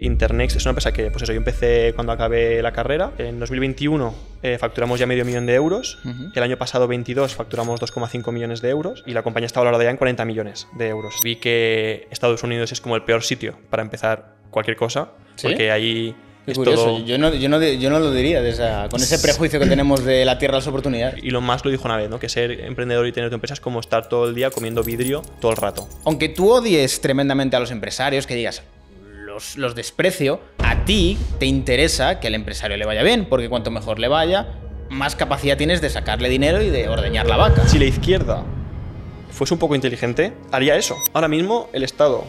Internext es una empresa que, pues eso, yo empecé cuando acabé la carrera. En 2021 eh, facturamos ya medio millón de euros. El año pasado, 22, facturamos 2,5 millones de euros. Y la compañía está valorada ya en 40 millones de euros. Vi que Estados Unidos es como el peor sitio para empezar cualquier cosa. ¿Sí? Porque ahí es todo... yo, no, lo diría, con ese prejuicio que tenemos de la tierra a las oportunidades. Y lo más lo dijo una vez, ¿no? que ser emprendedor y tener tu empresa es como estar todo el día comiendo vidrio todo el rato. Aunque tú odies tremendamente a los empresarios, que digas, los, desprecio, a ti te interesa que el empresario le vaya bien, porque cuanto mejor le vaya, más capacidad tienes de sacarle dinero y de ordeñar la vaca. Si la izquierda fuese un poco inteligente, haría eso. Ahora mismo el Estado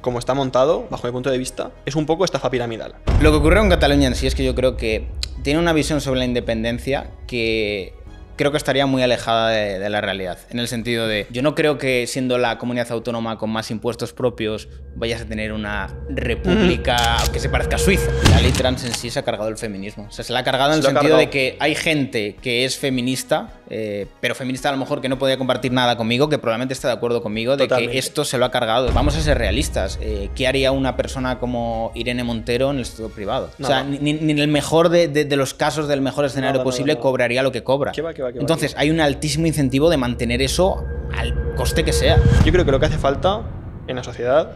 como está montado, bajo mi punto de vista, es un poco estafa piramidal. Lo que ocurre en Cataluña en sí es que yo creo que tiene una visión sobre la independencia que creo que estaría muy alejada de, la realidad. En el sentido de, yo no creo que siendo la comunidad autónoma con más impuestos propios vayas a tener una república que se parezca a Suiza. La ley trans en sí se ha cargado el feminismo. O se la ha cargado en el sentido de que hay gente que es feminista, eh, pero feminista a lo mejor que no podía compartir nada conmigo, que probablemente está de acuerdo conmigo, de que esto se lo ha cargado. Vamos a ser realistas. Eh, ¿Qué haría una persona como Irene Montero en el estudio privado? O sea, ni, en el mejor de, los casos del mejor escenario posible cobraría lo que cobra. Entonces, hay un altísimo incentivo de mantener eso al coste que sea. Yo creo que lo que hace falta en la sociedad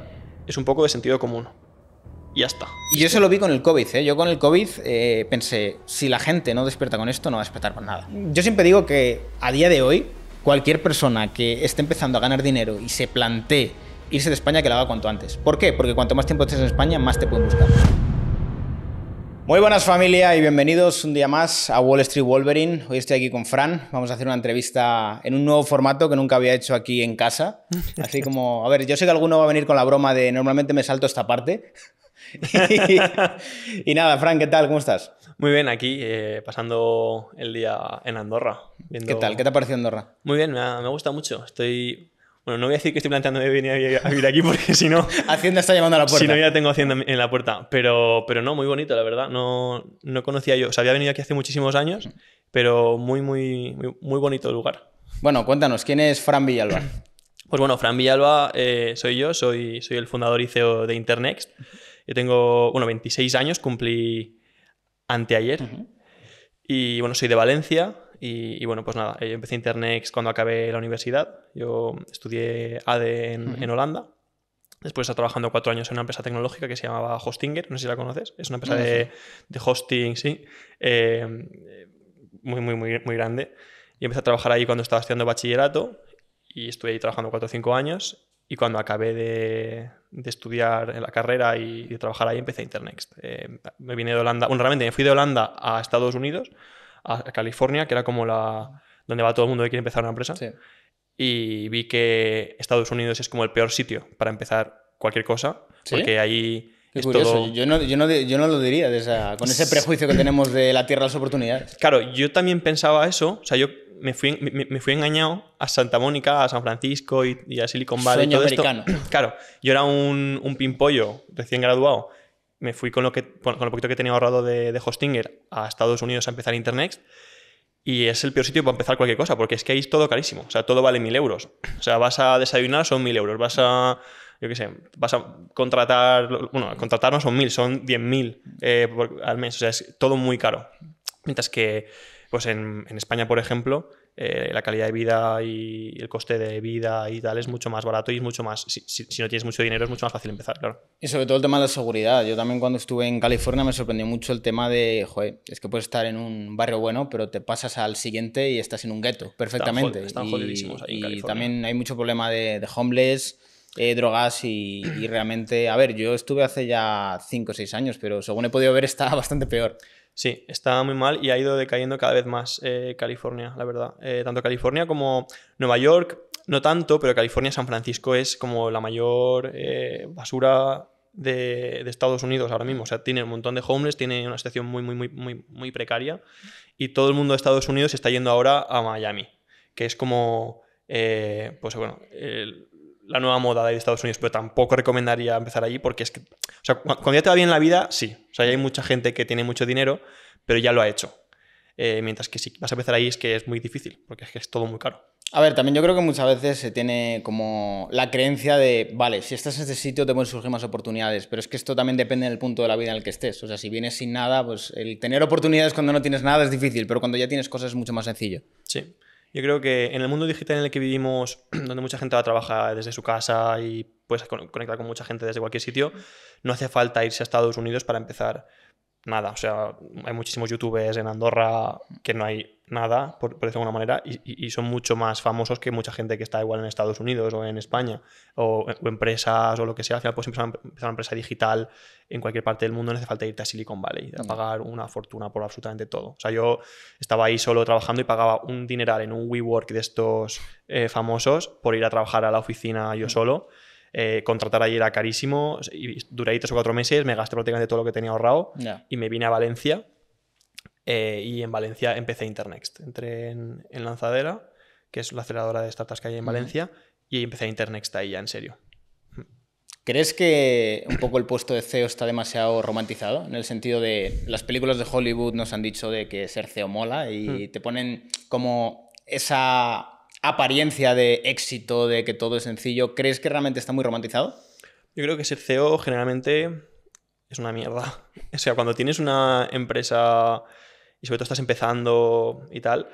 es un poco de sentido común. Y ya está. Y yo se lo vi con el COVID. ¿eh? Yo con el COVID eh, pensé, si la gente no despierta con esto, no va a despertar con nada. Yo siempre digo que a día de hoy, cualquier persona que esté empezando a ganar dinero y se plantee irse de España, que la haga cuanto antes. ¿Por qué? Porque cuanto más tiempo estés en España, más te pueden buscar. Muy buenas familia y bienvenidos un día más a Wall Street Wolverine. Hoy estoy aquí con Fran. Vamos a hacer una entrevista en un nuevo formato que nunca había hecho aquí en casa. Así como, a ver, yo sé que alguno va a venir con la broma de normalmente me salto esta parte. y, nada, Fran, ¿qué tal? ¿Cómo estás? Muy bien, aquí eh, pasando el día en Andorra. ¿Qué tal? ¿Qué te ha parecido Andorra? Muy bien, me gusta mucho. Estoy bueno, no voy a decir que estoy planteando de venir a vivir aquí porque si no... Hacienda está llamando a la puerta. Si no, ya tengo Hacienda en la puerta. Pero, pero no, muy bonito, la verdad. No, no conocía yo. O sea, había venido aquí hace muchísimos años, pero muy, muy, muy, bonito lugar. Bueno, cuéntanos, ¿quién es Fran Villalba? Pues bueno, Fran Villalba eh, soy yo, soy, soy el fundador y CEO de Internext. Yo tengo, bueno, 26 años, cumplí anteayer. Y bueno, soy de Valencia, y, bueno, pues nada, yo eh, empecé Internext cuando acabé la universidad. Yo estudié ADE en, Holanda. Después estaba trabajando cuatro años en una empresa tecnológica que se llamaba Hostinger, no sé si la conoces. Es una empresa de, hosting, sí. Eh, muy, muy, muy, muy grande. Y empecé a trabajar ahí cuando estaba estudiando bachillerato y estuve ahí trabajando cuatro o cinco años y cuando acabé de, estudiar en la carrera y, de trabajar ahí empecé Internext. Eh, me vine de Holanda, bueno, realmente me fui de Holanda a Estados Unidos a California, que era como la donde va todo el mundo que quiere empezar una empresa. Y vi que Estados Unidos es como el peor sitio para empezar cualquier cosa, porque ahí es Todo... Yo, no, lo diría, con ese prejuicio que tenemos de la tierra de las oportunidades. Claro, yo también pensaba eso. O sea, yo me fui, engañado a Santa Mónica, a San Francisco y, a Silicon Valley. Sueño todo Esto. Claro, yo era un, un pimpollo recién graduado me fui con lo, que, con lo poquito que tenía ahorrado de, de Hostinger a Estados Unidos a empezar Internet Y es el peor sitio para empezar cualquier cosa, porque es que ahí es todo carísimo. O sea, todo vale mil euros. O sea, vas a desayunar, son mil euros. Vas a, yo qué sé, vas a contratar, bueno, contratar no son mil, son diez mil eh, al mes. O sea, es todo muy caro. Mientras que, pues en, en España, por ejemplo, eh, la calidad de vida y el coste de vida y tal es mucho más barato y es mucho más, si, no tienes mucho dinero es mucho más fácil empezar, claro. Y sobre todo el tema de la seguridad. Yo también cuando estuve en California me sorprendió mucho el tema de, joder, es que puedes estar en un barrio bueno, pero te pasas al siguiente y estás en un gueto perfectamente. Están, jodidísimos ahí en California. también hay mucho problema de, homeless. Eh, drogas y, y realmente, a ver, yo estuve hace ya 5 o 6 años, pero según he podido ver está bastante peor. Sí, está muy mal y ha ido decayendo cada vez más eh, California, la verdad. Eh, tanto California como Nueva York, no tanto, pero California, San Francisco es como la mayor eh, basura de, Estados Unidos ahora mismo. O sea, tiene un montón de homeless, tiene una situación muy, muy, muy, muy, precaria. Y todo el mundo de Estados Unidos está yendo ahora a Miami, que es como, pues bueno, la nueva moda de Estados Unidos, pero tampoco recomendaría empezar allí porque es que, o sea, cuando ya te va bien la vida, sí. O sea, hay mucha gente que tiene mucho dinero, pero ya lo ha hecho. Eh, mientras que si vas a empezar ahí es que es muy difícil, porque es que es todo muy caro. A ver, también yo creo que muchas veces se tiene como la creencia de, vale, si estás en ese sitio te pueden surgir más oportunidades, pero es que esto también depende del punto de la vida en el que estés. O sea, si vienes sin nada, pues el tener oportunidades cuando no tienes nada es difícil, pero cuando ya tienes cosas es mucho más sencillo. Sí. Yo creo que en el mundo digital en el que vivimos, donde mucha gente va a trabajar desde su casa y puedes conectar con mucha gente desde cualquier sitio, no hace falta irse a Estados Unidos para empezar nada. O sea, hay muchísimos youtubers en Andorra que no hay nada, por, por decirlo de alguna manera, y, son mucho más famosos que mucha gente que está igual en Estados Unidos o en España, o, empresas o lo que sea. Al final pues empezar una, una, empresa digital en cualquier parte del mundo, no hace falta irte a Silicon Valley, a mm. pagar una fortuna por absolutamente todo. O sea, yo estaba ahí solo trabajando y pagaba un dineral en un WeWork de estos eh, famosos por ir a trabajar a la oficina yo mm. solo. Eh, contratar ahí era carísimo, y duré ahí tres o cuatro meses, me gasté prácticamente todo lo que tenía ahorrado y me vine a Valencia eh, y en Valencia empecé Internext. Entré en, Lanzadera, que es la aceleradora de startups que hay en Valencia, y empecé Internext ahí ya en serio. ¿Crees que un poco el puesto de CEO está demasiado romantizado? En el sentido de las películas de Hollywood nos han dicho de que ser CEO mola y hmm. te ponen como esa apariencia de éxito, de que todo es sencillo. ¿Crees que realmente está muy romantizado? Yo creo que ser CEO generalmente es una mierda. O sea, cuando tienes una empresa y sobre todo estás empezando y tal.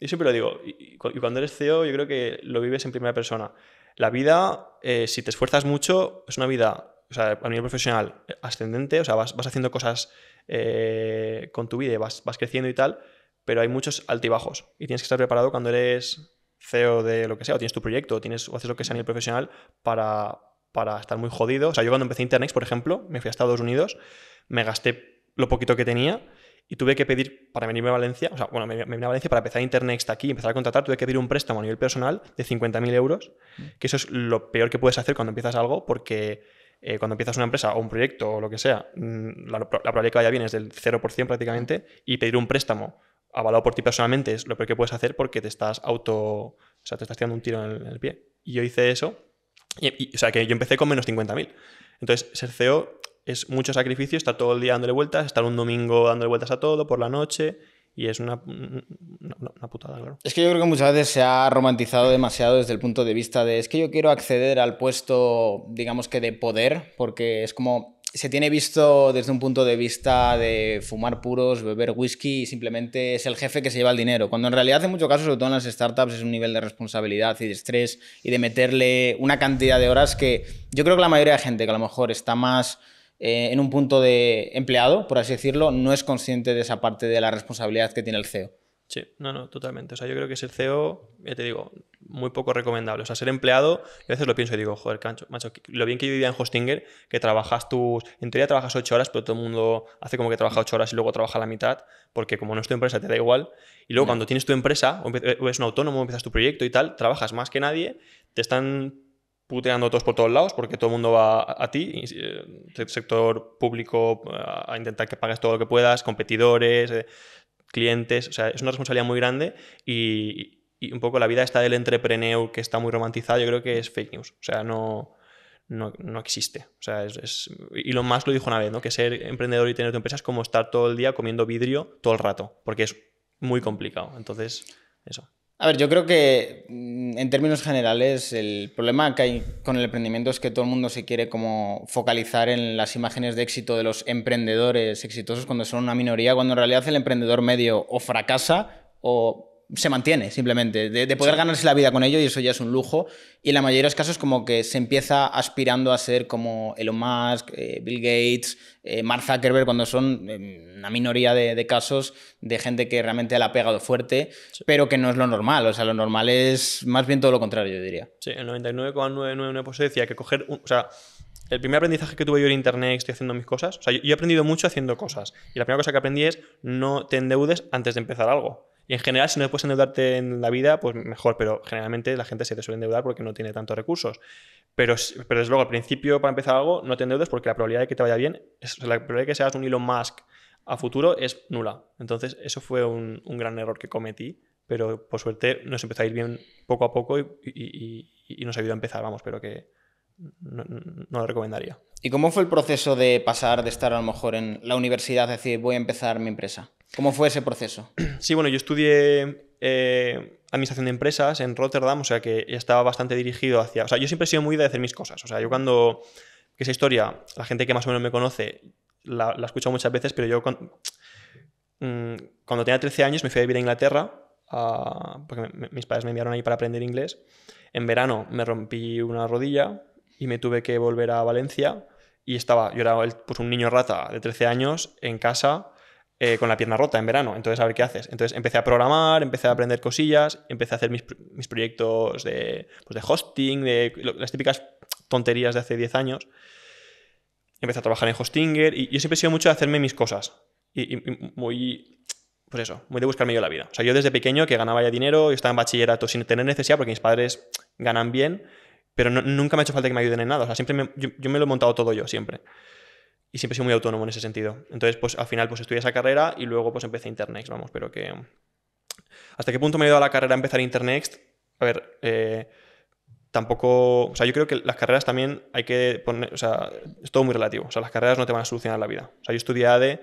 Yo siempre lo digo, y, cuando eres CEO yo creo que lo vives en primera persona. La vida, eh, si te esfuerzas mucho, es una vida, o sea, a nivel profesional, ascendente, o sea, vas, vas haciendo cosas eh, con tu vida y vas, vas creciendo y tal, pero hay muchos altibajos y tienes que estar preparado cuando eres CEO de lo que sea, o tienes tu proyecto, o, tienes, haces lo que sea a nivel profesional para, para estar muy jodido. O sea, yo cuando empecé Internex, por ejemplo, me fui a Estados Unidos, me gasté lo poquito que tenía y tuve que pedir, para venirme a Valencia, o sea, bueno, me, a Valencia para empezar Internext aquí, empezar a contratar, tuve que pedir un préstamo a nivel personal de 50.000 euros, mm. que eso es lo peor que puedes hacer cuando empiezas algo, porque eh, cuando empiezas una empresa o un proyecto o lo que sea, mm, la, probabilidad que vaya bien es del 0% prácticamente, mm. y pedir un préstamo avalado por ti personalmente es lo peor que puedes hacer porque te estás auto, o sea, te estás tirando un tiro en el, pie. Y yo hice eso, o sea, que yo empecé con menos 50.000. Entonces, ser CEO es mucho sacrificio, estar todo el día dándole vueltas, estar un domingo dándole vueltas a todo por la noche. Y es una, una, putada, claro. Es que yo creo que muchas veces se ha romantizado demasiado desde el punto de vista de es que yo quiero acceder al puesto, digamos que de poder, porque es como se tiene visto desde un punto de vista de fumar puros, beber whisky simplemente es el jefe que se lleva el dinero. Cuando en realidad en muchos casos, sobre todo en las startups, es un nivel de responsabilidad y de estrés y de meterle una cantidad de horas que yo creo que la mayoría de gente que a lo mejor está más eh, en un punto de empleado, por así decirlo, no es consciente de esa parte de la responsabilidad que tiene el CEO. Sí, no, no, totalmente. O sea, yo creo que el CEO, ya te digo, muy poco recomendable. O sea, ser empleado, yo a veces lo pienso y digo, joder, cancho, macho, lo bien que yo vivía en Hostinger, que trabajas tus. En teoría trabajas ocho horas, pero todo el mundo hace como que trabaja ocho horas y luego trabaja la mitad, porque como no es tu empresa, te da igual. Y luego cuando tienes tu empresa, o eh, eres un autónomo, empiezas tu proyecto y tal, trabajas más que nadie, te están puteando todos por todos lados, porque todo el mundo va a ti, eh, sector público, eh, a intentar que pagues todo lo que puedas, competidores, eh, clientes, o sea, es una responsabilidad muy grande y, un poco la vida está del entrepreneur que está muy romantizada, yo creo que es fake news, o sea, no, no, no existe. O sea, es, es... lo más lo dijo una vez, ¿no? que ser emprendedor y tener tu empresa es como estar todo el día comiendo vidrio todo el rato, porque es muy complicado. Entonces, eso. A ver, yo creo que mm, en términos generales el problema que hay con el emprendimiento es que todo el mundo se quiere como focalizar en las imágenes de éxito de los emprendedores exitosos cuando son una minoría, cuando en realidad el emprendedor medio o fracasa o se mantiene simplemente, de, poder ganarse la vida con ello y eso ya es un lujo. Y en la mayoría de los casos como que se empieza aspirando a ser como Elon Musk, eh, Bill Gates, eh, Mark Zuckerberg, cuando son em, una minoría de, casos de gente que realmente la ha pegado fuerte, pero que no es lo normal. O sea, lo normal es más bien todo lo contrario, yo diría. Sí, el 99,999% decía que coger... o sea, el primer aprendizaje que tuve yo en internet, estoy haciendo mis cosas. O sea, yo he aprendido mucho haciendo cosas. Y la primera cosa que aprendí es no te endeudes antes de empezar algo. Y en general, si no puedes endeudarte en la vida, pues mejor, pero generalmente la gente se te suele endeudar porque no tiene tantos recursos. Pero, pero desde luego, al principio, para empezar algo, no te endeudes porque la probabilidad de que te vaya bien, es, la probabilidad de que seas un Elon Musk a futuro es nula. Entonces, eso fue un, gran error que cometí, pero por suerte nos empezó a ir bien poco a poco y, nos ayudó a empezar, vamos, pero que no, no, lo recomendaría. ¿Y cómo fue el proceso de pasar de estar a lo mejor en la universidad, decir, voy a empezar mi empresa? ¿Cómo fue ese proceso? Sí, bueno, yo estudié eh, administración de empresas en Rotterdam, o sea que estaba bastante dirigido hacia. O sea, yo siempre he sido muy de hacer mis cosas. O sea, yo cuando. Que esa historia, la gente que más o menos me conoce la, la muchas veces, pero yo mm, cuando, tenía 13 años me fui a vivir a Inglaterra, porque mis padres me enviaron ahí para aprender inglés. En verano me rompí una rodilla y me tuve que volver a Valencia y estaba, yo era pues un niño rata de 13 años en casa eh, con la pierna rota en verano, entonces a ver qué haces. Entonces empecé a programar, empecé a aprender cosillas, empecé a hacer mis, proyectos de, pues de hosting, de las típicas tonterías de hace 10 años. Empecé a trabajar en Hostinger y yo siempre he sido mucho de hacerme mis cosas. y, muy pues eso, muy de buscarme yo la vida. O sea, yo desde pequeño que ganaba ya dinero, yo estaba en bachillerato sin tener necesidad porque mis padres ganan bien, pero nunca me ha hecho falta que me ayuden en nada. O sea, siempre yo, me lo he montado todo yo, siempre y siempre soy muy autónomo en ese sentido. Entonces, pues al final pues estudié esa carrera y luego pues empecé Internext, vamos, pero que... ¿Hasta qué punto me ha ayudado la carrera a empezar Internext? A ver, eh, tampoco... O sea, yo creo que las carreras también hay que poner... O sea, es todo muy relativo. O sea, las carreras no te van a solucionar la vida. O sea, yo estudié ADE,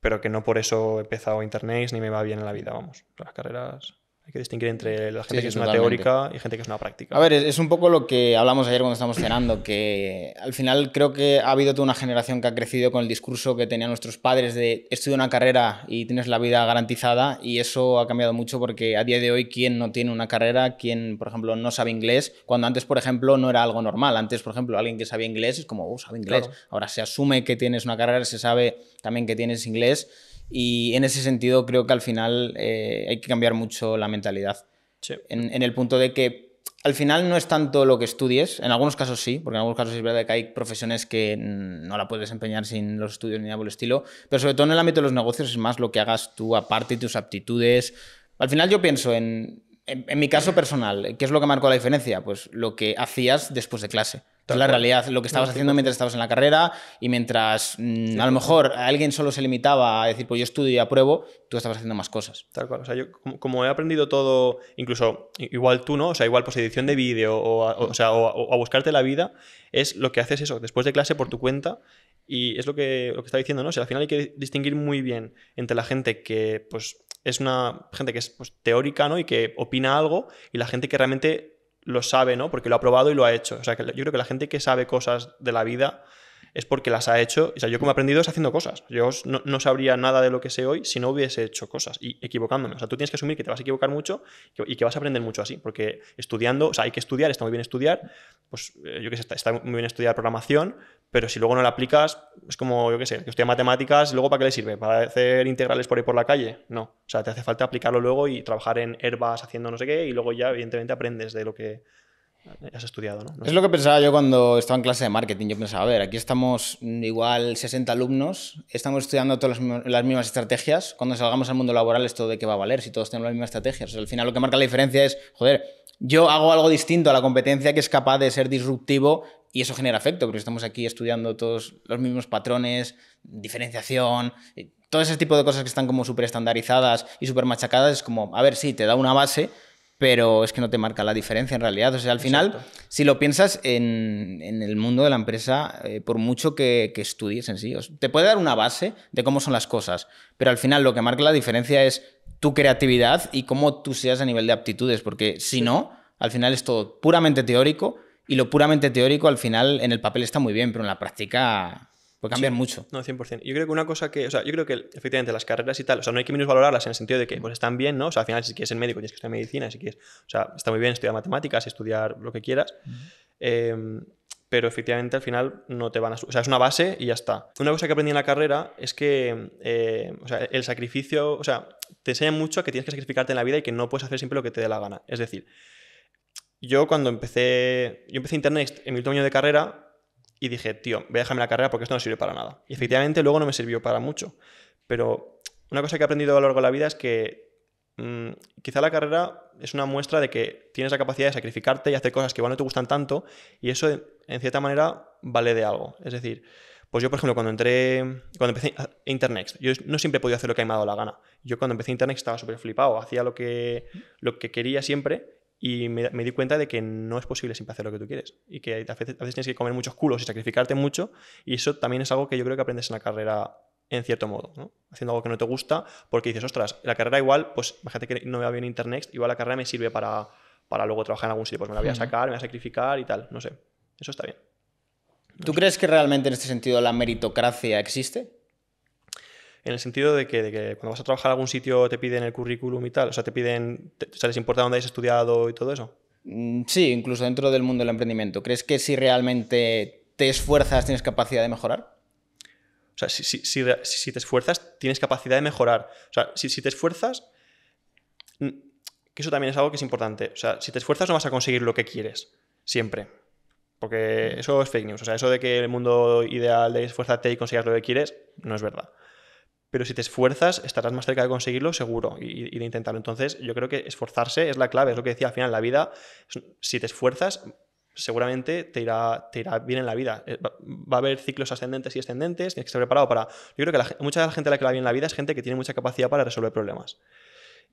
pero que no por eso he empezado Internext ni me va bien en la vida, vamos. Las carreras... Hay que distinguir entre la gente que es una teórica y gente que es una práctica. A ver, es, un poco lo que hablamos ayer cuando estábamos cenando, que al final creo que ha habido toda una generación que ha crecido con el discurso que tenían nuestros padres de estudia una carrera y tienes la vida garantizada y eso ha cambiado mucho porque a día de hoy quien no tiene una carrera, quien por ejemplo no sabe inglés, cuando antes por ejemplo no era algo normal, antes por ejemplo alguien que sabía inglés es como, oh, sabe inglés, ahora se asume que tienes una carrera, se sabe también que tienes inglés y en ese sentido creo que al final eh, hay que cambiar mucho la mentalidad. En, el punto de que al final no es tanto lo que estudies, en algunos casos sí, porque en algunos casos es verdad que hay profesiones que no la puedes desempeñar sin los estudios ni nada por estilo, pero sobre todo en el ámbito de los negocios es más lo que hagas tú aparte y tus aptitudes. Al final yo pienso en mi caso personal, ¿qué es lo que marcó la diferencia? Pues lo que hacías después de clase. Entonces, la realidad, lo que estabas haciendo mientras estabas en la carrera y mientras mm, a lo mejor alguien solo se limitaba a decir, pues yo estudio y apruebo, tú estabas haciendo más cosas. Tal cual. O sea, yo como, he aprendido todo, incluso igual tú, ¿no? O sea, igual pues edición de vídeo o, a, buscarte la vida, es lo que haces eso, después de clase por tu cuenta y es lo que, lo está diciendo, ¿no? O sea, al final hay que distinguir muy bien entre la gente que, pues, es una gente que es pues, teórica, ¿no? Y que opina algo y la gente que realmente lo sabe, ¿no? Porque lo ha probado y lo ha hecho. O sea, que yo creo que la gente que sabe cosas de la vida es porque las ha hecho. O sea, yo como he aprendido es haciendo cosas. Yo no, sabría nada de lo que sé hoy si no hubiese hecho cosas y equivocándome. O sea, tú tienes que asumir que te vas a equivocar mucho y que vas a aprender mucho así, porque estudiando, o sea, hay que estudiar, está muy bien estudiar, pues eh, yo que sé, está, muy bien estudiar programación, pero si luego no la aplicas, es como, yo qué sé, que estudia matemáticas, luego ¿para qué le sirve? ¿Para hacer integrales por ahí por la calle? No. O sea, te hace falta aplicarlo luego y trabajar en herbas haciendo no sé qué y luego ya, evidentemente, aprendes de lo que has estudiado, ¿no? es lo que pensaba yo cuando estaba en clase de marketing. Yo pensaba, a ver, aquí estamos igual 60 alumnos, estamos estudiando todas las, mismas estrategias. Cuando salgamos al mundo laboral, ¿esto de qué va a valer si todos tenemos las mismas estrategias? al final lo que marca la diferencia es, joder, yo hago algo distinto a la competencia que es capaz de ser disruptivo y eso genera efecto, porque estamos aquí estudiando todos los mismos patrones, diferenciación, eh, todo ese tipo de cosas que están como súper estandarizadas y súper machacadas. Es como, a ver, sí, te da una base, pero es que no te marca la diferencia en realidad. O sea, al final, si lo piensas en, el mundo de la empresa, eh, por mucho que, que, estudies en sí, te puede dar una base de cómo son las cosas, pero al final lo que marca la diferencia es tu creatividad y cómo tú seas a nivel de aptitudes, porque si no, al final es todo puramente teórico y lo puramente teórico al final en el papel está muy bien, pero en la práctica Puede cambiar mucho. No, 100%. Yo creo que una cosa que, o sea, yo creo que efectivamente las carreras y tal, o sea, no hay que menos valorarlas en el sentido de que pues están bien, ¿no? O sea, al final si quieres ser médico tienes que estudiar medicina, si quieres, o sea, está muy bien estudiar matemáticas, estudiar lo que quieras. Em, pero efectivamente al final no te van a... O sea, es una base y ya está. Una cosa que aprendí en la carrera es que eh, o sea, el sacrificio, o sea, te enseña mucho que tienes que sacrificarte en la vida y que no puedes hacer siempre lo que te dé la gana. Es decir, yo cuando empecé, yo empecé internet en mi último año de carrera y dije, tío, voy a dejarme la carrera porque esto no sirve para nada. Y efectivamente luego no me sirvió para mucho. Pero una cosa que he aprendido a lo largo de la vida es que mm, quizá la carrera es una muestra de que tienes la capacidad de sacrificarte y hacer cosas que igual no te gustan tanto. Y eso, en cierta manera, vale de algo. Es decir, pues yo, por ejemplo, cuando entré, cuando empecé internet yo no siempre he podido hacer lo que me ha dado la gana. Yo cuando empecé internet estaba súper flipado, hacía lo que, lo que quería siempre y me, di cuenta de que no es posible siempre hacer lo que tú quieres. Y que a veces, tienes que comer muchos culos y sacrificarte mucho. Y eso también es algo que yo creo que aprendes en la carrera, en cierto modo. Haciendo algo que no te gusta, porque dices, ostras, la carrera igual, pues imagínate que no me va bien internet igual la carrera me sirve para, luego trabajar en algún sitio. Pues me la voy a sacar, me voy a sacrificar y tal. No sé. Eso está bien. ¿Tú crees que realmente en este sentido la meritocracia existe? en el sentido de que, cuando vas a trabajar a algún sitio te piden el currículum y tal, o sea, te piden, o sea, les importa dónde hayas estudiado y todo eso. Mm, sí, incluso dentro del mundo del emprendimiento. ¿Crees que si realmente te esfuerzas tienes capacidad de mejorar? O sea, si, te esfuerzas tienes capacidad de mejorar. O sea, si, te esfuerzas, que eso también es algo que es importante. O sea, si te esfuerzas no vas a conseguir lo que quieres, siempre. Porque mm. eso es fake news. O sea, eso de que el mundo ideal de esfuérzate y consigas lo que quieres, no es verdad pero si te esfuerzas estarás más cerca de conseguirlo seguro y, de intentarlo. Entonces yo creo que esforzarse es la clave, es lo que decía al final, la vida, si te esfuerzas seguramente te irá, te bien en la vida. Eh, va a haber ciclos ascendentes y descendentes, tienes que estar preparado para... Yo creo que mucha de la gente a la que la va bien en la vida es gente que tiene mucha capacidad para resolver problemas.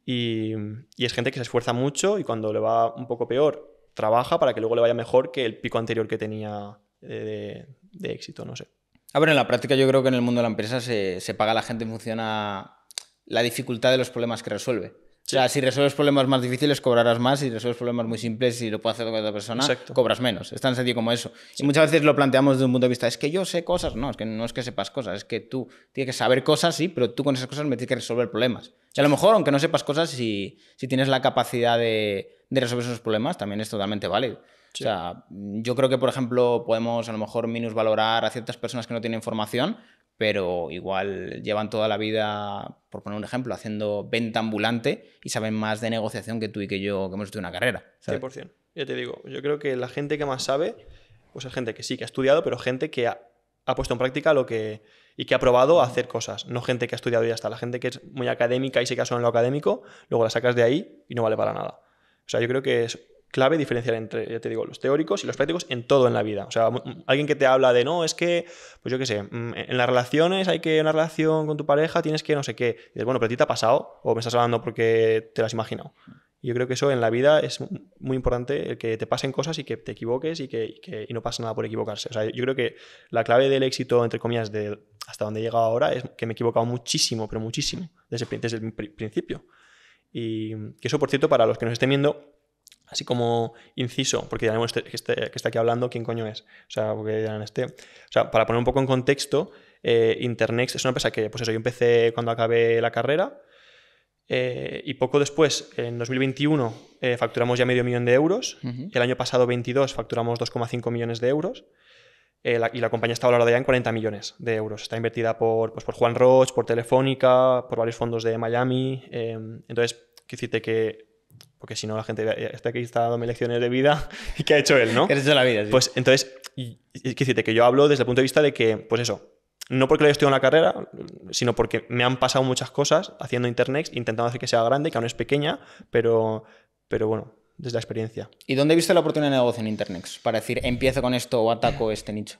Y, es gente que se esfuerza mucho y cuando le va un poco peor, trabaja para que luego le vaya mejor que el pico anterior que tenía eh, de éxito, no sé. A ver, en la práctica yo creo que en el mundo de la empresa se, paga a la gente en función a la dificultad de los problemas que resuelve. O sea, si resuelves problemas más difíciles, cobrarás más. Si resuelves problemas muy simples, y lo puedes hacer otra persona, cobras menos. Es tan sencillo como eso. Y muchas veces lo planteamos desde un punto de vista, es que yo sé cosas. No, es que no es que sepas cosas, es que tú tienes que saber cosas, sí, pero tú con esas cosas me tienes que resolver problemas. Y a lo mejor, aunque no sepas cosas, si, si tienes la capacidad de, de resolver esos problemas, también es totalmente válido. O sea, mm, yo creo que, por ejemplo, podemos a lo mejor minusvalorar a ciertas personas que no tienen formación, pero igual llevan toda la vida, por poner un ejemplo, haciendo venta ambulante y saben más de negociación que tú y que yo, que hemos hecho una carrera. 100%. Ya te digo, yo creo que la gente que más sabe, pues es gente que sí, que ha estudiado, pero gente que ha, puesto en práctica lo que, y que ha probado a hacer cosas, no gente que ha estudiado y ya está. La gente que es muy académica y se casó en lo académico, luego la sacas de ahí y no vale para nada. O sea, yo creo que es clave diferenciar entre, ya te digo, los teóricos y los prácticos en todo en la vida. O sea, alguien que te habla de, no, es que, pues yo qué sé, mm, eh, en las relaciones hay que, una relación con tu pareja tienes que no sé qué. Y dices, bueno, pero a ti te ha pasado o me estás hablando porque te lo has imaginado. Yo creo que eso en la vida es muy importante, el que te pasen cosas y que te equivoques y que, no pasa nada por equivocarse. O sea, yo creo que la clave del éxito, entre comillas, de hasta donde he llegado ahora es que me he equivocado muchísimo, pero muchísimo, desde, desde el principio. Y que eso, por cierto, para los que nos estén viendo, así como inciso, porque ya este, que está aquí hablando, ¿quién coño es? O sea, porque este. para poner un poco en contexto, eh, es una empresa que, pues eso, yo empecé cuando acabé la carrera. Eh, y poco después, en 2021, eh, facturamos ya medio millón de euros. El año pasado, 22, facturamos 2,5 millones de euros. Eh, y la compañía está valorada ya en 40 millones de euros. Está invertida por, pues, por Juan Roche, por Telefónica, por varios fondos de Miami. Em, entonces, quisiste que porque si no, la gente está aquí está dándome lecciones de vida y qué ha hecho él, ¿no? ¿Qué ha hecho la vida? Sí. Pues entonces, decirte que yo hablo desde el punto de vista de que, pues eso, no porque lo haya estudiado en la carrera, sino porque me han pasado muchas cosas haciendo Internet, intentando hacer que sea grande, que aún es pequeña, pero, pero bueno, desde la experiencia. ¿Y dónde viste la oportunidad de negocio en Internet? Para decir, empiezo con esto o ataco este nicho.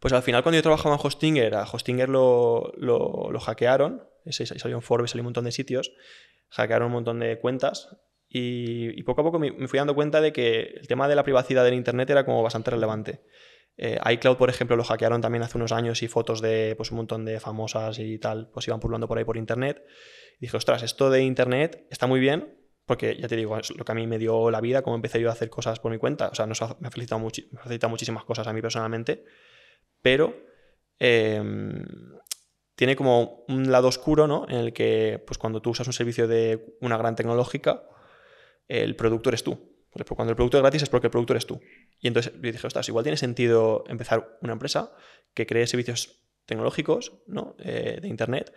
Pues al final, cuando yo trabajaba en Hostinger, a Hostinger lo, lo, lo hackearon, salió en Forbes, salió un montón de sitios, hackearon un montón de cuentas y, poco a poco me, fui dando cuenta de que el tema de la privacidad del Internet era como bastante relevante. Eh, iCloud, por ejemplo, lo hackearon también hace unos años y fotos de pues, un montón de famosas y tal, pues iban pululando por ahí por Internet. Y dije, ostras, esto de Internet está muy bien, porque ya te digo, es lo que a mí me dio la vida, como empecé yo a hacer cosas por mi cuenta. O sea, me, ha facilitado facilitado muchísimas cosas a mí personalmente, pero em, tiene como un lado oscuro, ¿no? En el que, pues cuando tú usas un servicio de una gran tecnológica, el productor es tú. Pues, cuando el producto es gratis es porque el productor es tú. Y entonces yo dije, ostras, igual tiene sentido empezar una empresa que cree servicios tecnológicos ¿no? Eh, de Internet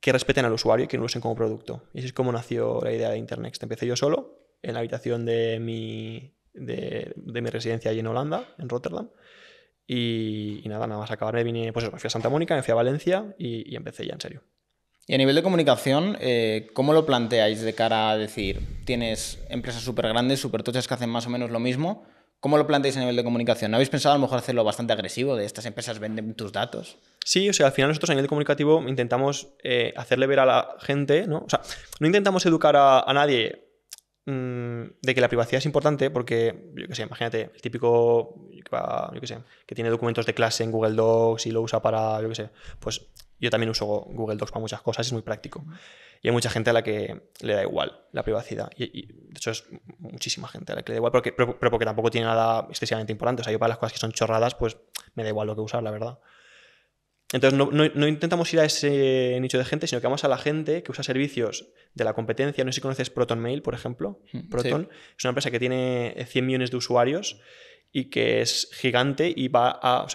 que respeten al usuario y que no lo usen como producto. Y así es como nació la idea de internet. Empecé yo solo en la habitación de mi, de, mi residencia allí en Holanda, en Rotterdam. Y, nada, nada más acabar me vine, pues me fui a Santa Mónica, me fui a Valencia y empecé ya en serio. Y a nivel de comunicación, eh, ¿cómo lo planteáis de cara a decir, tienes empresas súper grandes, súper tochas que hacen más o menos lo mismo? ¿Cómo lo planteáis a nivel de comunicación? ¿No habéis pensado a lo mejor hacerlo bastante agresivo, de estas empresas venden tus datos? Sí, o sea, al final nosotros a nivel comunicativo intentamos eh, hacerle ver a la gente, ¿no? O sea, no intentamos educar a, nadie mm, de que la privacidad es importante porque, yo qué sé, imagínate, el típico, yo sé, que tiene documentos de clase en Google Docs y lo usa para, yo qué sé, pues yo también uso Google Docs para muchas cosas, es muy práctico. Y hay mucha gente a la que le da igual la privacidad. Y, de hecho, es muchísima gente a la que le da igual, porque, pero, porque tampoco tiene nada especialmente importante. O sea, yo para las cosas que son chorradas, pues me da igual lo que usar, la verdad. Entonces, no, intentamos ir a ese nicho de gente, sino que vamos a la gente que usa servicios de la competencia. No sé si conoces Proton Mail, por ejemplo. Mm, Proton es una empresa que tiene 100 millones de usuarios y que es gigante y va a,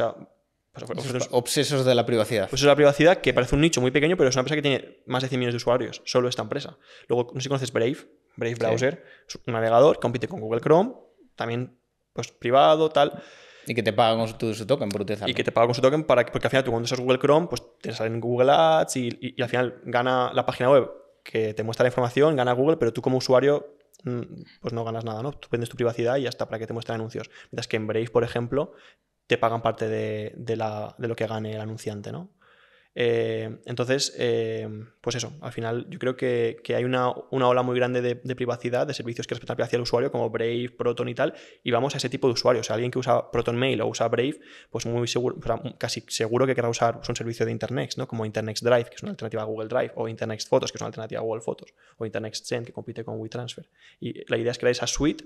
obsesos, de la privacidad. Pues es la privacidad, que parece un nicho muy pequeño, pero es una empresa que tiene más de 100 millones de usuarios, solo esta empresa. Luego, no sé si conoces Brave, Brave Browser, es un navegador, que compite con Google Chrome, también pues privado, tal. Y que te pagan con su, token por Y que te paga con su token para porque al final tú cuando usas Google Chrome, pues te salen Google Ads y, al final gana la página web que te muestra la información, gana Google, pero tú como usuario mm, pues no ganas nada, ¿no? Tú vendes tu privacidad y ya está para que te muestren anuncios. Mientras que en Brave, por ejemplo, te pagan parte de, lo que gane el anunciante, ¿no? Eh, entonces, eh, pues eso, al final yo creo que, hay una, ola muy grande de, privacidad, de servicios que respetan la privacidad del usuario, como Brave, Proton y tal, y vamos a ese tipo de usuarios. alguien que usa Proton Mail o usa Brave, pues muy seguro, casi seguro que querrá usar un servicio de Internet, ¿no? Como Internet Drive, que es una alternativa a Google Drive, o Internet Photos, que es una alternativa a Google Photos, o Internet Send, que compite con WeTransfer. Y la idea es crear esa suite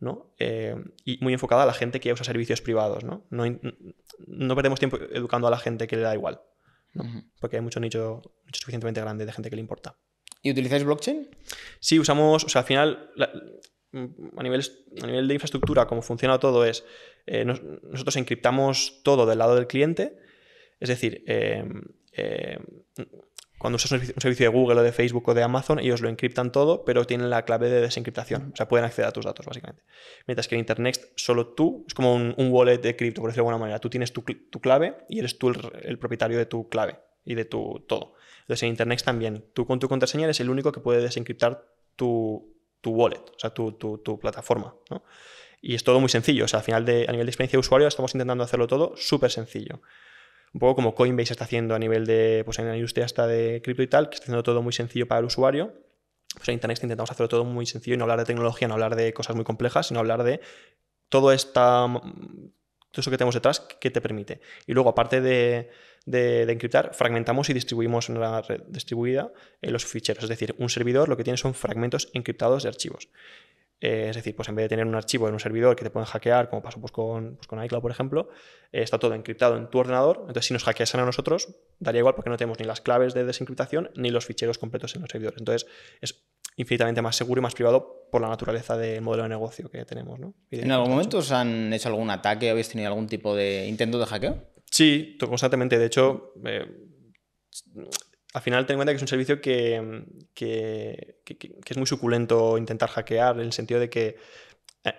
¿no? Eh, y muy enfocada a la gente que usa servicios privados, ¿no? No, perdemos tiempo educando a la gente que le da igual, Porque hay mucho nicho, suficientemente grande de gente que le importa. ¿Y utilizáis blockchain? Sí, usamos, o sea, al final, mm, a, nivel, a nivel de infraestructura, como funciona todo es, eh, nosotros encriptamos todo del lado del cliente, es decir, eh, cuando usas un servicio de Google o de Facebook o de Amazon, ellos lo encriptan todo, pero tienen la clave de desencriptación. O sea, pueden acceder a tus datos, básicamente. Mientras que en Internext, solo tú, es como un, wallet de cripto, por decirlo de alguna manera. Tú tienes tu, clave y eres tú el, propietario de tu clave y de tu todo. Entonces, en Internext también, tú con tu contraseña eres el único que puede desencriptar tu, tu wallet, o sea, tu, tu plataforma, ¿no? Y es todo muy sencillo. O sea, al final, de, a nivel de experiencia de usuario, estamos intentando hacerlo todo súper sencillo un poco como Coinbase está haciendo a nivel de, pues en la industria hasta de cripto y tal, que está haciendo todo muy sencillo para el usuario. Pues en Internet intentamos hacerlo todo muy sencillo y no hablar de tecnología, no hablar de cosas muy complejas, sino hablar de todo, esta, mm, todo eso que tenemos detrás que te permite. Y luego, aparte de, encriptar, fragmentamos y distribuimos en la red distribuida eh, los ficheros. Es decir, un servidor lo que tiene son fragmentos encriptados de archivos. Eh, es decir, pues en vez de tener un archivo en un servidor que te pueden hackear, como pasó pues con, pues, iCloud, por ejemplo, eh, está todo encriptado en tu ordenador. Entonces, si nos hackeasen a nosotros, daría igual porque no tenemos ni las claves de desencriptación ni los ficheros completos en los servidores. Entonces, es infinitamente más seguro y más privado por la naturaleza del modelo de negocio que tenemos. ¿no? ¿En algún momento os han hecho algún ataque? ¿Habéis tenido algún tipo de intento de hackeo? Sí, constantemente. De hecho, eh, al final ten en cuenta que es un servicio que, es muy suculento intentar hackear, en el sentido de que eh,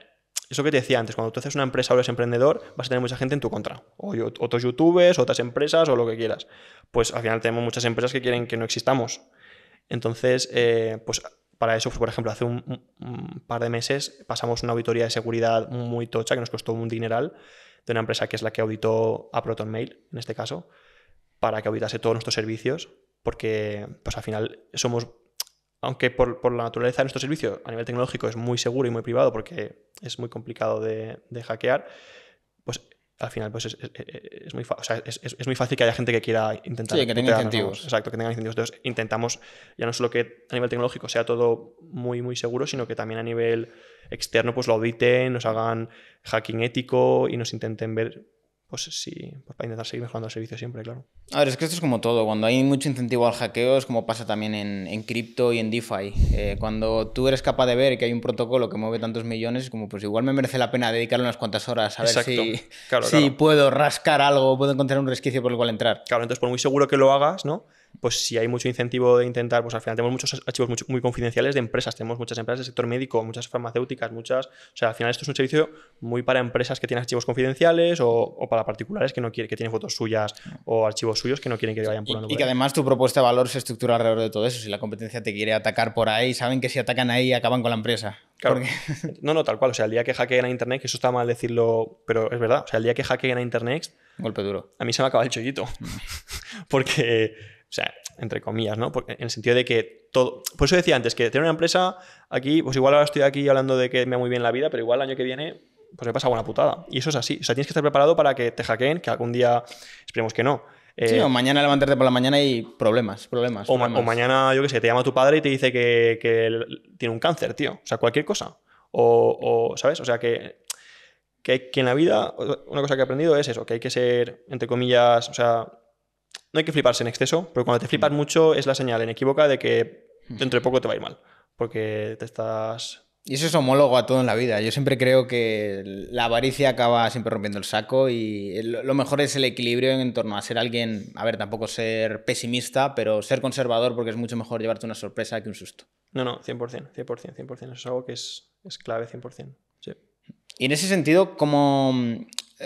eso que te decía antes, cuando tú haces una empresa o eres emprendedor, vas a tener mucha gente en tu contra. O otros youtubers, otras empresas o lo que quieras. Pues al final tenemos muchas empresas que quieren que no existamos. Entonces, eh, pues para eso, pues, por ejemplo, hace un, par de meses pasamos una auditoría de seguridad muy tocha que nos costó un dineral de una empresa que es la que auditó a ProtonMail, en este caso, para que auditase todos nuestros servicios porque pues al final somos, aunque por, la naturaleza de nuestro servicio a nivel tecnológico es muy seguro y muy privado porque es muy complicado de, de hackear, pues al final pues es, muy fácil que haya gente que quiera intentar. Sí, que tenga incentivos. exacto, que tengan incentivos. Entonces intentamos ya no solo que a nivel tecnológico sea todo muy, muy seguro, sino que también a nivel externo pues lo auditen, nos hagan hacking ético y nos intenten ver pues sí, pues para intentar seguir mejorando el servicio siempre, claro. A ver, es que esto es como todo, cuando hay mucho incentivo al hackeo es como pasa también en, cripto y en DeFi. Eh, cuando tú eres capaz de ver que hay un protocolo que mueve tantos millones, es como pues igual me merece la pena dedicar unas cuantas horas a ver si, puedo rascar algo, puedo encontrar un resquicio por el cual entrar. Claro, entonces por muy seguro que lo hagas, ¿no? pues si hay mucho incentivo de intentar, pues al final tenemos muchos archivos muy, confidenciales de empresas, tenemos muchas empresas del sector médico, muchas farmacéuticas, muchas, o sea, al final esto es un servicio muy para empresas que tienen archivos confidenciales o, para particulares que no que tienen fotos suyas o archivos suyos que no quieren que vayan pulando. Y, y que además tu propuesta de valor se estructura alrededor de todo eso, si la competencia te quiere atacar por ahí, saben que si atacan ahí acaban con la empresa. Claro. No, no, tal cual. O sea, el día que hackeen a Internet, que eso está mal decirlo, pero es verdad. O sea, el día que hackeen a Internet. Golpe duro. A mí se me acaba el chollito. porque o sea, entre comillas, ¿no? Porque, en el sentido de que todo. Por eso decía antes que tener una empresa aquí, pues igual ahora estoy aquí hablando de que me va muy bien la vida, pero igual el año que viene, pues me pasa buena putada. Y eso es así. O sea, tienes que estar preparado para que te hackeen, que algún día, esperemos que no. sí, eh, o mañana levantarte por la mañana y problemas, problemas. O, mañana, yo qué sé, te llama tu padre y te dice que, que tiene un cáncer, tío. O sea, cualquier cosa. O, o ¿sabes? O sea, que, que, que en la vida, una cosa que he aprendido es eso, que hay que ser, entre comillas, o sea, no hay que fliparse en exceso, pero cuando te flipas mm. mucho es la señal inequívoca de que mm. dentro de poco te va a ir mal, porque te estás... Y eso es homólogo a todo en la vida. Yo siempre creo que la avaricia acaba siempre rompiendo el saco y lo mejor es el equilibrio en torno a ser alguien, a ver, tampoco ser pesimista, pero ser conservador porque es mucho mejor llevarte una sorpresa que un susto. No, no, 100%, 100%, 100%. Eso es algo que es, clave 100%. Y en ese sentido, como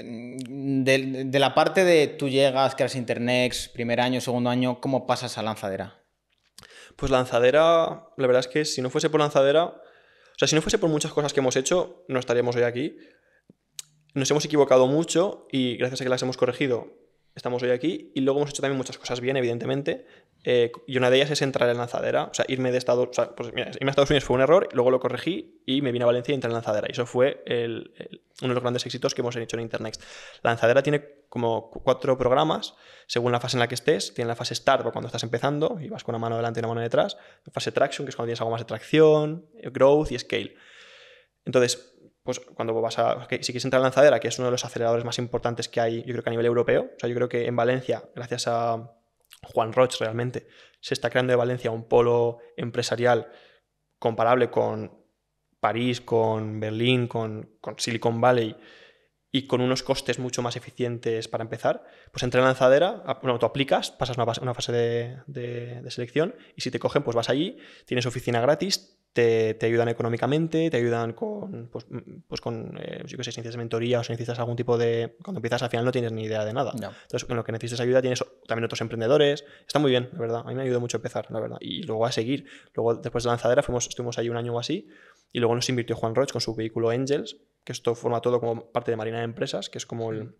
Mm, de, la parte de tú llegas, que creas Internex, primer año, segundo año, ¿cómo pasas a lanzadera? Pues lanzadera, la verdad es que si no fuese por lanzadera, o sea, si no fuese por muchas cosas que hemos hecho, no estaríamos hoy aquí. Nos hemos equivocado mucho y gracias a que las hemos corregido, estamos hoy aquí. Y luego hemos hecho también muchas cosas bien, evidentemente, eh, y una de ellas es entrar en lanzadera, o sea, irme de Estados, pues a Estados Unidos fue un error, luego lo corregí y me vine a Valencia y entré en lanzadera. Y eso fue uno de los grandes éxitos que hemos hecho en Internext. Lanzadera tiene como cuatro programas, según la fase en la que estés. Tiene la fase Start, cuando estás empezando y vas con una mano delante y una mano detrás. La fase Traction, que es cuando tienes algo más de tracción, eh, Growth y Scale. Entonces, pues cuando vas a. si quieres entrar en lanzadera, que es uno de los aceleradores más importantes que hay, yo creo que a nivel europeo. O sea, yo creo que en Valencia, gracias a Juan Roch realmente se está creando de Valencia un polo empresarial comparable con París, con Berlín, con, Silicon Valley y con unos costes mucho más eficientes para empezar, pues entra en lanzadera, bueno, tú aplicas, pasas una, fase, una fase de, selección y si te cogen, pues vas allí, tienes oficina gratis, te, ayudan económicamente, te ayudan con, pues, mm, pues con eh, yo qué sé, si necesitas mentoría o si necesitas algún tipo de... Cuando empiezas al final no tienes ni idea de nada. Entonces, en lo que necesitas ayuda tienes también otros emprendedores. Está muy bien, la verdad. A mí me ayudó mucho empezar, la verdad. Y luego a seguir. Luego, después de Lanzadera, fuimos, estuvimos ahí un año o así. Y luego nos invirtió Juan Roche con su vehículo Angels, que esto forma todo como parte de Marina de Empresas, que es como el...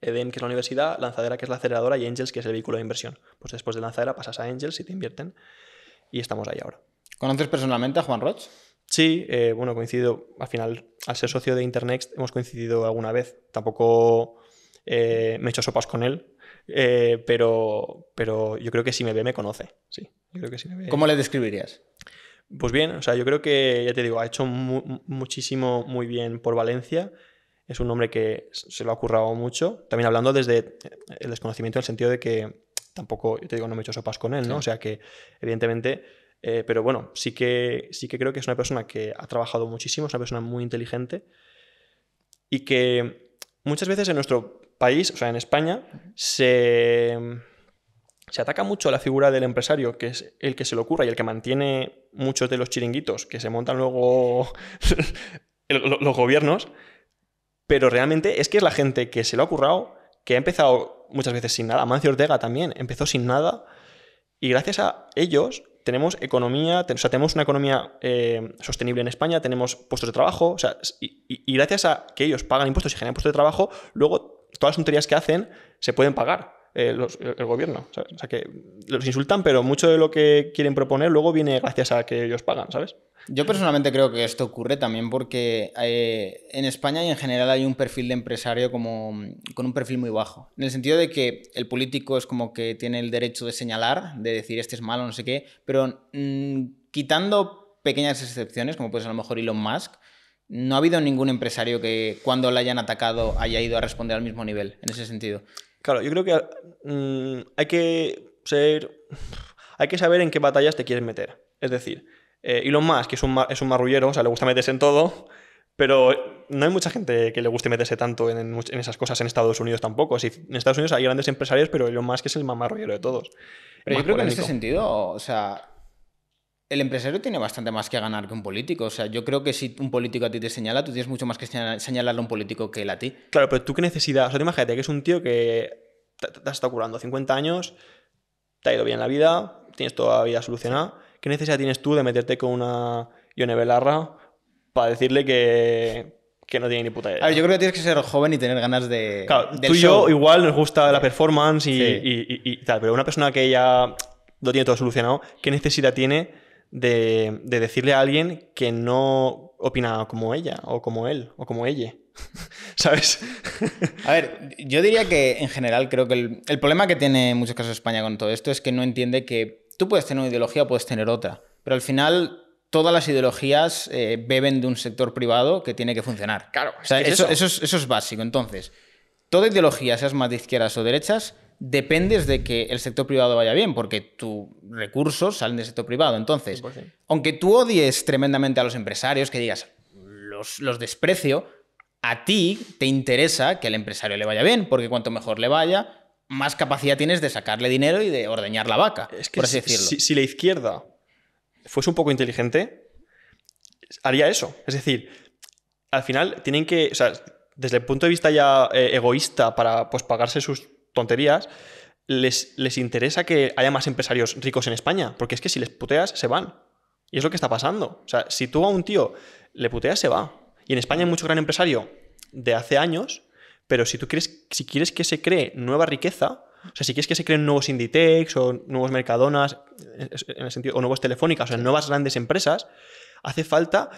Eden, que es la universidad, Lanzadera, que es la aceleradora, y Angels, que es el vehículo de inversión. Pues después de Lanzadera pasas a Angels y te invierten. Y estamos ahí ahora. ¿Conoces personalmente a Juan Roch? Sí, eh, bueno, coincido. Al final, al ser socio de Internext, hemos coincidido alguna vez. Tampoco eh, me he hecho sopas con él, eh, pero, pero yo creo que si me ve, me conoce. Sí, yo creo que ¿Cómo le describirías? Pues bien, o sea, yo creo que, ya te digo, ha hecho muchísimo muy bien por Valencia. Es un hombre que se lo ha currado mucho. También hablando desde el desconocimiento, en el sentido de que tampoco, yo te digo, no me he hecho sopas con él, ¿no? O sea que, evidentemente eh, pero bueno, sí que, sí que creo que es una persona que ha trabajado muchísimo, es una persona muy inteligente y que muchas veces en nuestro país, o sea, en España, se, ataca mucho a la figura del empresario, que es el que se le ocurra y el que mantiene muchos de los chiringuitos que se montan luego los gobiernos, pero realmente es que es la gente que se lo ha currado, que ha empezado muchas veces sin nada. Mancio Ortega también empezó sin nada y gracias a ellos tenemos economía, tenemos una economía eh, sostenible en España, tenemos puestos de trabajo, o sea, y, y, gracias a que ellos pagan impuestos y generan puestos de trabajo, luego todas las tonterías que hacen se pueden pagar. Eh, el gobierno. O sea, que los insultan, pero mucho de lo que quieren proponer luego viene gracias a que ellos pagan, ¿sabes? Yo personalmente creo que esto ocurre también porque eh, en España y en general hay un perfil de empresario como con un perfil muy bajo. En el sentido de que el político es como que tiene el derecho de señalar, de decir este es malo, no sé qué, pero mm, quitando pequeñas excepciones, como puede ser a lo mejor Elon Musk, no ha habido ningún empresario que cuando le hayan atacado haya ido a responder al mismo nivel, en ese sentido. Claro, yo creo que mm, hay que ser. Hay que saber en qué batallas te quieres meter. Es decir, eh, Elon Musk, que es un, es un marrullero, o sea, le gusta meterse en todo, pero no hay mucha gente que le guste meterse tanto en, esas cosas en Estados Unidos tampoco. Si, en Estados Unidos hay grandes empresarios, pero Elon Musk es el más marrullero de todos. Pero yo creo que en ese sentido, o sea, el empresario tiene bastante más que ganar que un político. O sea, yo creo que si un político a ti te señala, tú tienes mucho más que señalarle a un político que él a ti. Claro, pero tú qué necesidad. O sea, imagínate que es un tío que te, has estado curando 50 años, te ha ido bien la vida, tienes toda la vida solucionada. ¿Qué necesidad tienes tú de meterte con una Ione Belarra para decirle que, que no tiene ni puta idea? A ver, yo creo que tienes que ser joven y tener ganas de. Claro, tú y yo igual nos gusta la performance y, y tal, pero una persona que ya lo tiene todo solucionado, ¿qué necesidad tiene? de, decirle a alguien que no opina como ella, o como él, o como ella. ¿Sabes? a ver, yo diría que en general creo que el, problema que tiene en muchos casos España con todo esto es que no entiende que tú puedes tener una ideología o puedes tener otra, pero al final todas las ideologías eh, beben de un sector privado que tiene que funcionar. Claro. eso, es, eso, es, básico. Entonces, toda ideología, seas más de izquierdas o derechas, dependes de que el sector privado vaya bien, porque tus recursos salen del sector privado. Entonces, pues aunque tú odies tremendamente a los empresarios, que digas, los, desprecio, a ti te interesa que al empresario le vaya bien, porque cuanto mejor le vaya, más capacidad tienes de sacarle dinero y de ordeñar la vaca, es por así si, decirlo. Si, la izquierda fuese un poco inteligente, haría eso. Es decir, al final tienen que, o sea, desde el punto de vista ya eh, egoísta para pues, pagarse sus tonterías, les, interesa que haya más empresarios ricos en España, porque es que si les puteas, se van. Y es lo que está pasando. O sea, si tú a un tío le puteas, se va. Y en España hay mucho gran empresario de hace años, pero si tú quieres, si quieres que se cree nueva riqueza, o sea, si quieres que se creen nuevos Inditex o nuevos Mercadonas, en el sentido, o nuevos Telefónicas, o sea, nuevas grandes empresas, hace falta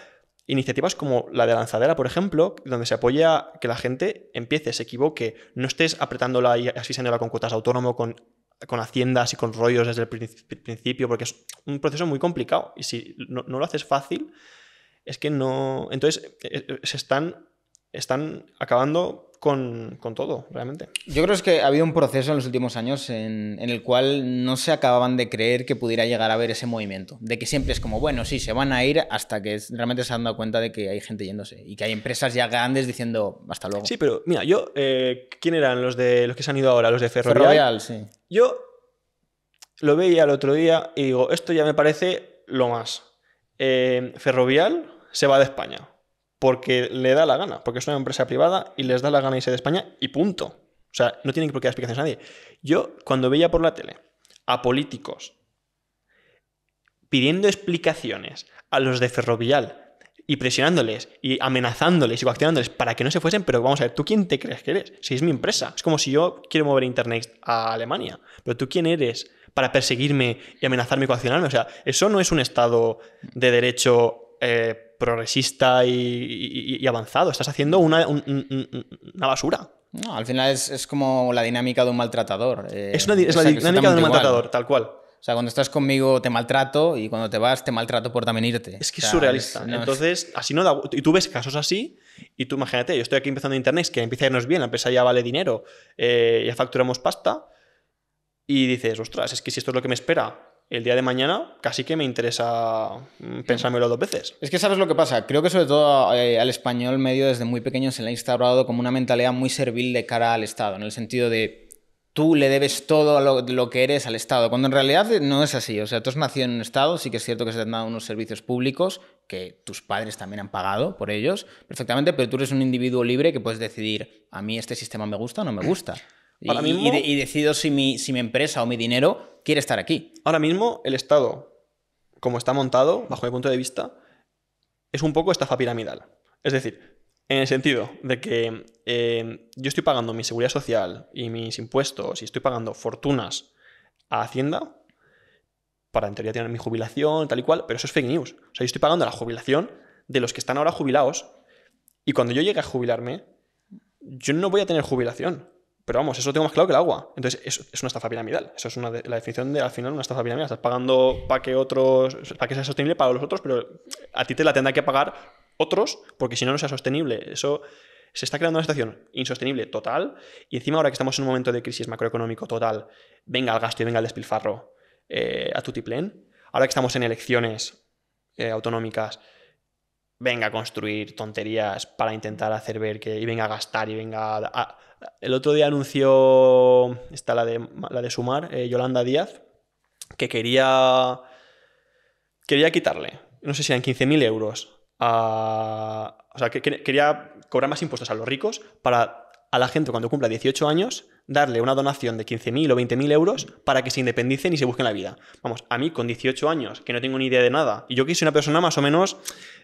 iniciativas como la de lanzadera, por ejemplo, donde se apoya que la gente empiece, se equivoque, no estés apretándola y asfixiándola con cuotas autónomo, con, con haciendas y con rollos desde el principio, porque es un proceso muy complicado y si no, no lo haces fácil, es que no... Entonces, eh, eh, se están, están acabando con, todo, realmente. Yo creo es que ha habido un proceso en los últimos años en, el cual no se acababan de creer que pudiera llegar a haber ese movimiento. De que siempre es como, bueno, sí, se van a ir hasta que realmente se han dado cuenta de que hay gente yéndose y que hay empresas ya grandes diciendo hasta luego. Sí, pero mira, yo, eh, ¿quién eran los de los que se han ido ahora? Los de Ferrovial. Ferrovial, sí. Yo lo veía el otro día y digo, esto ya me parece lo más. Eh, Ferrovial se va de España porque le da la gana, porque es una empresa privada y les da la gana irse de España y punto. O sea, no tienen que qué explicaciones a nadie. Yo, cuando veía por la tele a políticos pidiendo explicaciones a los de Ferrovial y presionándoles y amenazándoles y coaccionándoles para que no se fuesen, pero vamos a ver, ¿tú quién te crees que eres? Si es mi empresa, es como si yo quiero mover Internet a Alemania, pero ¿tú quién eres para perseguirme y amenazarme y coaccionarme? O sea, eso no es un Estado de derecho eh, progresista y, avanzado. Estás haciendo una, basura. No, al final es, como la dinámica de un maltratador. Eh, es, la dinámica de un maltratador, tal cual. O sea, cuando estás conmigo te maltrato y cuando te vas te maltrato por también irte. Es que es surrealista. Entonces, así no Y tú ves casos así y tú imagínate, yo estoy aquí empezando Internet, que empieza a irnos bien, la empresa ya vale dinero, eh, ya facturamos pasta y dices, ostras, es que si esto es lo que me espera el día de mañana casi que me interesa mm, pensármelo dos veces. Es que sabes lo que pasa. Creo que sobre todo eh, al español medio desde muy pequeño se le ha instaurado como una mentalidad muy servil de cara al Estado, en el sentido de tú le debes todo lo, lo que eres al Estado, cuando en realidad no es así. O sea, tú has nacido en un Estado, sí que es cierto que se te han dado unos servicios públicos que tus padres también han pagado por ellos perfectamente, pero tú eres un individuo libre que puedes decidir, a mí este sistema me gusta o no me gusta y, decido si mi, si mi empresa o mi dinero quiere estar aquí. Ahora mismo el Estado, como está montado, bajo mi punto de vista, es un poco estafa piramidal. Es decir, en el sentido de que eh, yo estoy pagando mi seguridad social y mis impuestos y estoy pagando fortunas a Hacienda para en teoría tener mi jubilación, tal y cual, pero eso es fake news. O sea, yo estoy pagando la jubilación de los que están ahora jubilados y cuando yo llegue a jubilarme, yo no voy a tener jubilación. Pero vamos, eso lo tengo más claro que el agua. Entonces, es, es una estafa piramidal. Eso es una la definición de, al final, una estafa piramidal. Estás pagando para que otros, para que sea sostenible para los otros, pero a ti te la tendrá que pagar otros, porque si no, no sea sostenible. Eso se está creando una situación insostenible total. Y encima, ahora que estamos en un momento de crisis macroeconómico total, venga al gasto y venga el despilfarro eh, a tutiplén. Ahora que estamos en elecciones eh, autonómicas, venga a construir tonterías para intentar hacer ver que y venga a gastar y venga a, el otro día anunció, está la de, la de Sumar, eh, Yolanda Díaz, que quería, quería quitarle, no sé si eran 15.000 euros, o sea, que, quería cobrar más impuestos a los ricos para a la gente cuando cumpla 18 años darle una donación de 15.000 o 20.000 euros para que se independicen y se busquen la vida. Vamos, a mí con 18 años, que no tengo ni idea de nada, y yo que soy una persona más o menos,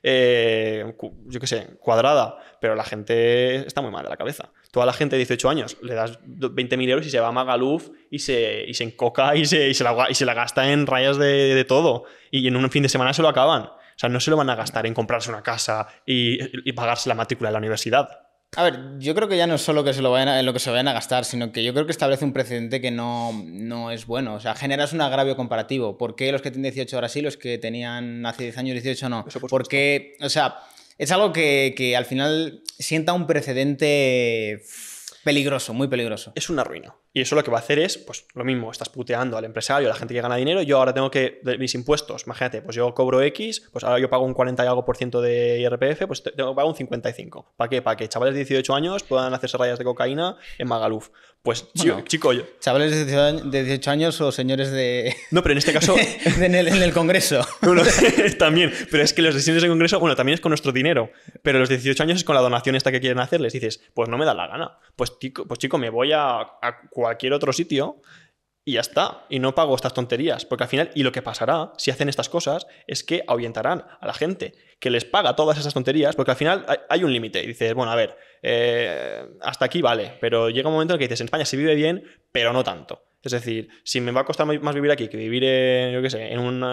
eh, yo qué sé, cuadrada, pero la gente está muy mal de la cabeza. Toda la gente de 18 años le das 20.000 euros y se va a Magaluf y se, se encoca y se, y se, la, gasta en rayas de, todo. Y en un fin de semana se lo acaban. O sea, no se lo van a gastar en comprarse una casa y, y pagarse la matrícula de la universidad. A ver, yo creo que ya no es solo que se lo vayan en lo que se vayan a gastar, sino que yo creo que establece un precedente que no, no es bueno. O sea, generas un agravio comparativo. ¿Por qué los que tienen 18 ahora sí, los que tenían hace 10 años 18 no? Porque, o sea, es algo que, que, al final sienta un precedente peligroso, muy peligroso. Es una ruina. Y eso lo que va a hacer es, pues lo mismo, estás puteando al empresario, a la gente que gana dinero, yo ahora tengo que, mis impuestos, imagínate, pues yo cobro X, pues ahora yo pago un 40 y algo por ciento de IRPF, pues tengo que un 55. ¿Para qué? Para que chavales de 18 años puedan hacerse rayas de cocaína en Magaluf. Pues chico, yo... Chavales de 18 años o señores de... No, pero en este caso... en, el, Congreso. también, pero es que los señores del Congreso, bueno, también es con nuestro dinero, pero los 18 años es con la donación esta que quieren hacerles. Dices, pues no me da la gana. Pues chico, pues chico me voy a cualquier otro sitio y ya está. Y no pago estas tonterías. Porque al final, y lo que pasará si hacen estas cosas es que ahuyentarán a la gente que les paga todas esas tonterías. Porque al final hay, un límite. Y dices, bueno, a ver, eh, hasta aquí vale. Pero llega un momento en que dices, en España se vive bien, pero no tanto. Es decir, si me va a costar más vivir aquí que vivir, en, yo qué sé, en un,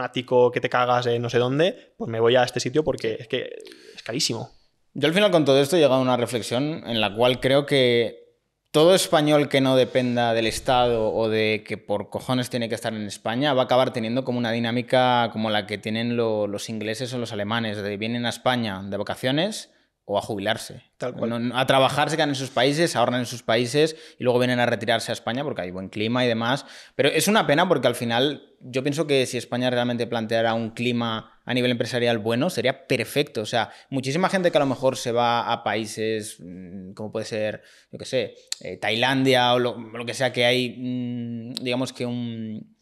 ático que te cagas en no sé dónde, pues me voy a este sitio porque es que es carísimo. Yo al final con todo esto he llegado a una reflexión en la cual creo que todo español que no dependa del Estado o de que por cojones tiene que estar en España va a acabar teniendo como una dinámica como la que tienen los ingleses o los alemanes, de vienen a España de vacaciones o a jubilarse. a trabajar se quedan en sus países, ahorran en sus países y luego vienen a retirarse a España porque hay buen clima y demás. Pero es una pena porque al final yo pienso que si España realmente planteara un clima a nivel empresarial bueno, sería perfecto. O sea, muchísima gente que a lo mejor se va a países mm, como puede ser, yo que sé, eh, Tailandia o lo, que sea, que hay, mm, digamos que un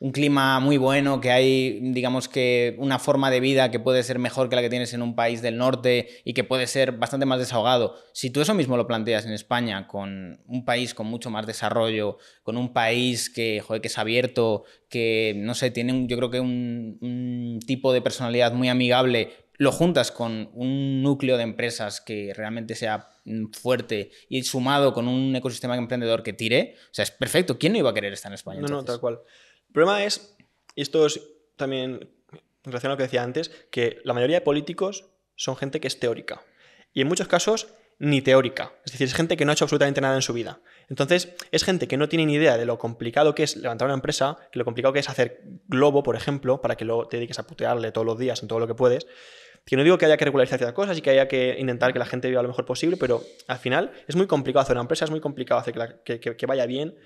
un clima muy bueno, que hay, digamos que, una forma de vida que puede ser mejor que la que tienes en un país del norte y que puede ser bastante más desahogado. Si tú eso mismo lo planteas en España, con un país con mucho más desarrollo, con un país que, que es abierto, que, no sé, tiene, yo creo que un, tipo de personalidad muy amigable, lo juntas con un núcleo de empresas que realmente sea fuerte y sumado con un ecosistema emprendedor que tire, o sea, es perfecto. ¿Quién no iba a querer estar en España? No, no, tal cual. El problema es, y esto es también en relación a lo que decía antes, que la mayoría de políticos son gente que es teórica. Y en muchos casos ni teórica. Es decir, es gente que no ha hecho absolutamente nada en su vida. Entonces, es gente que no tiene ni idea de lo complicado que es levantar una empresa, que lo complicado que es hacer globo, por ejemplo, para que lo te dediques a putearle todos los días en todo lo que puedes. Que no digo que haya que regularizar ciertas cosas y que haya que intentar que la gente viva lo mejor posible, pero al final es muy complicado hacer una empresa, es muy complicado hacer que vaya bien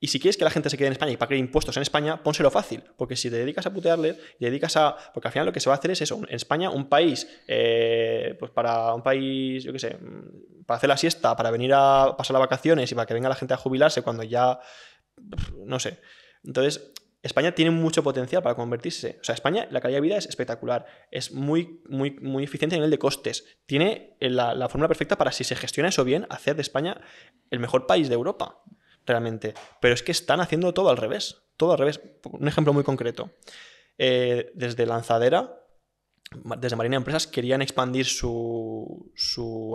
y si quieres que la gente se quede en España y pague impuestos en España, pónselo fácil, porque si te dedicas a putearle, y dedicas a... Porque al final lo que se va a hacer es eso, en España un país, eh, pues para un país, yo qué sé, mm, para hacer la siesta, para venir a pasar las vacaciones y para que venga la gente a jubilarse cuando ya... no sé. Entonces, España tiene mucho potencial para convertirse. O sea, España, la calidad de vida es espectacular. Es muy, muy, muy eficiente a nivel de costes. Tiene eh, la, la fórmula perfecta para, si se gestiona eso bien, hacer de España el mejor país de Europa realmente. Pero es que están haciendo todo al revés. Todo al revés. Un ejemplo muy concreto. Eh, desde Lanzadera, desde Marina Empresas, querían expandir su,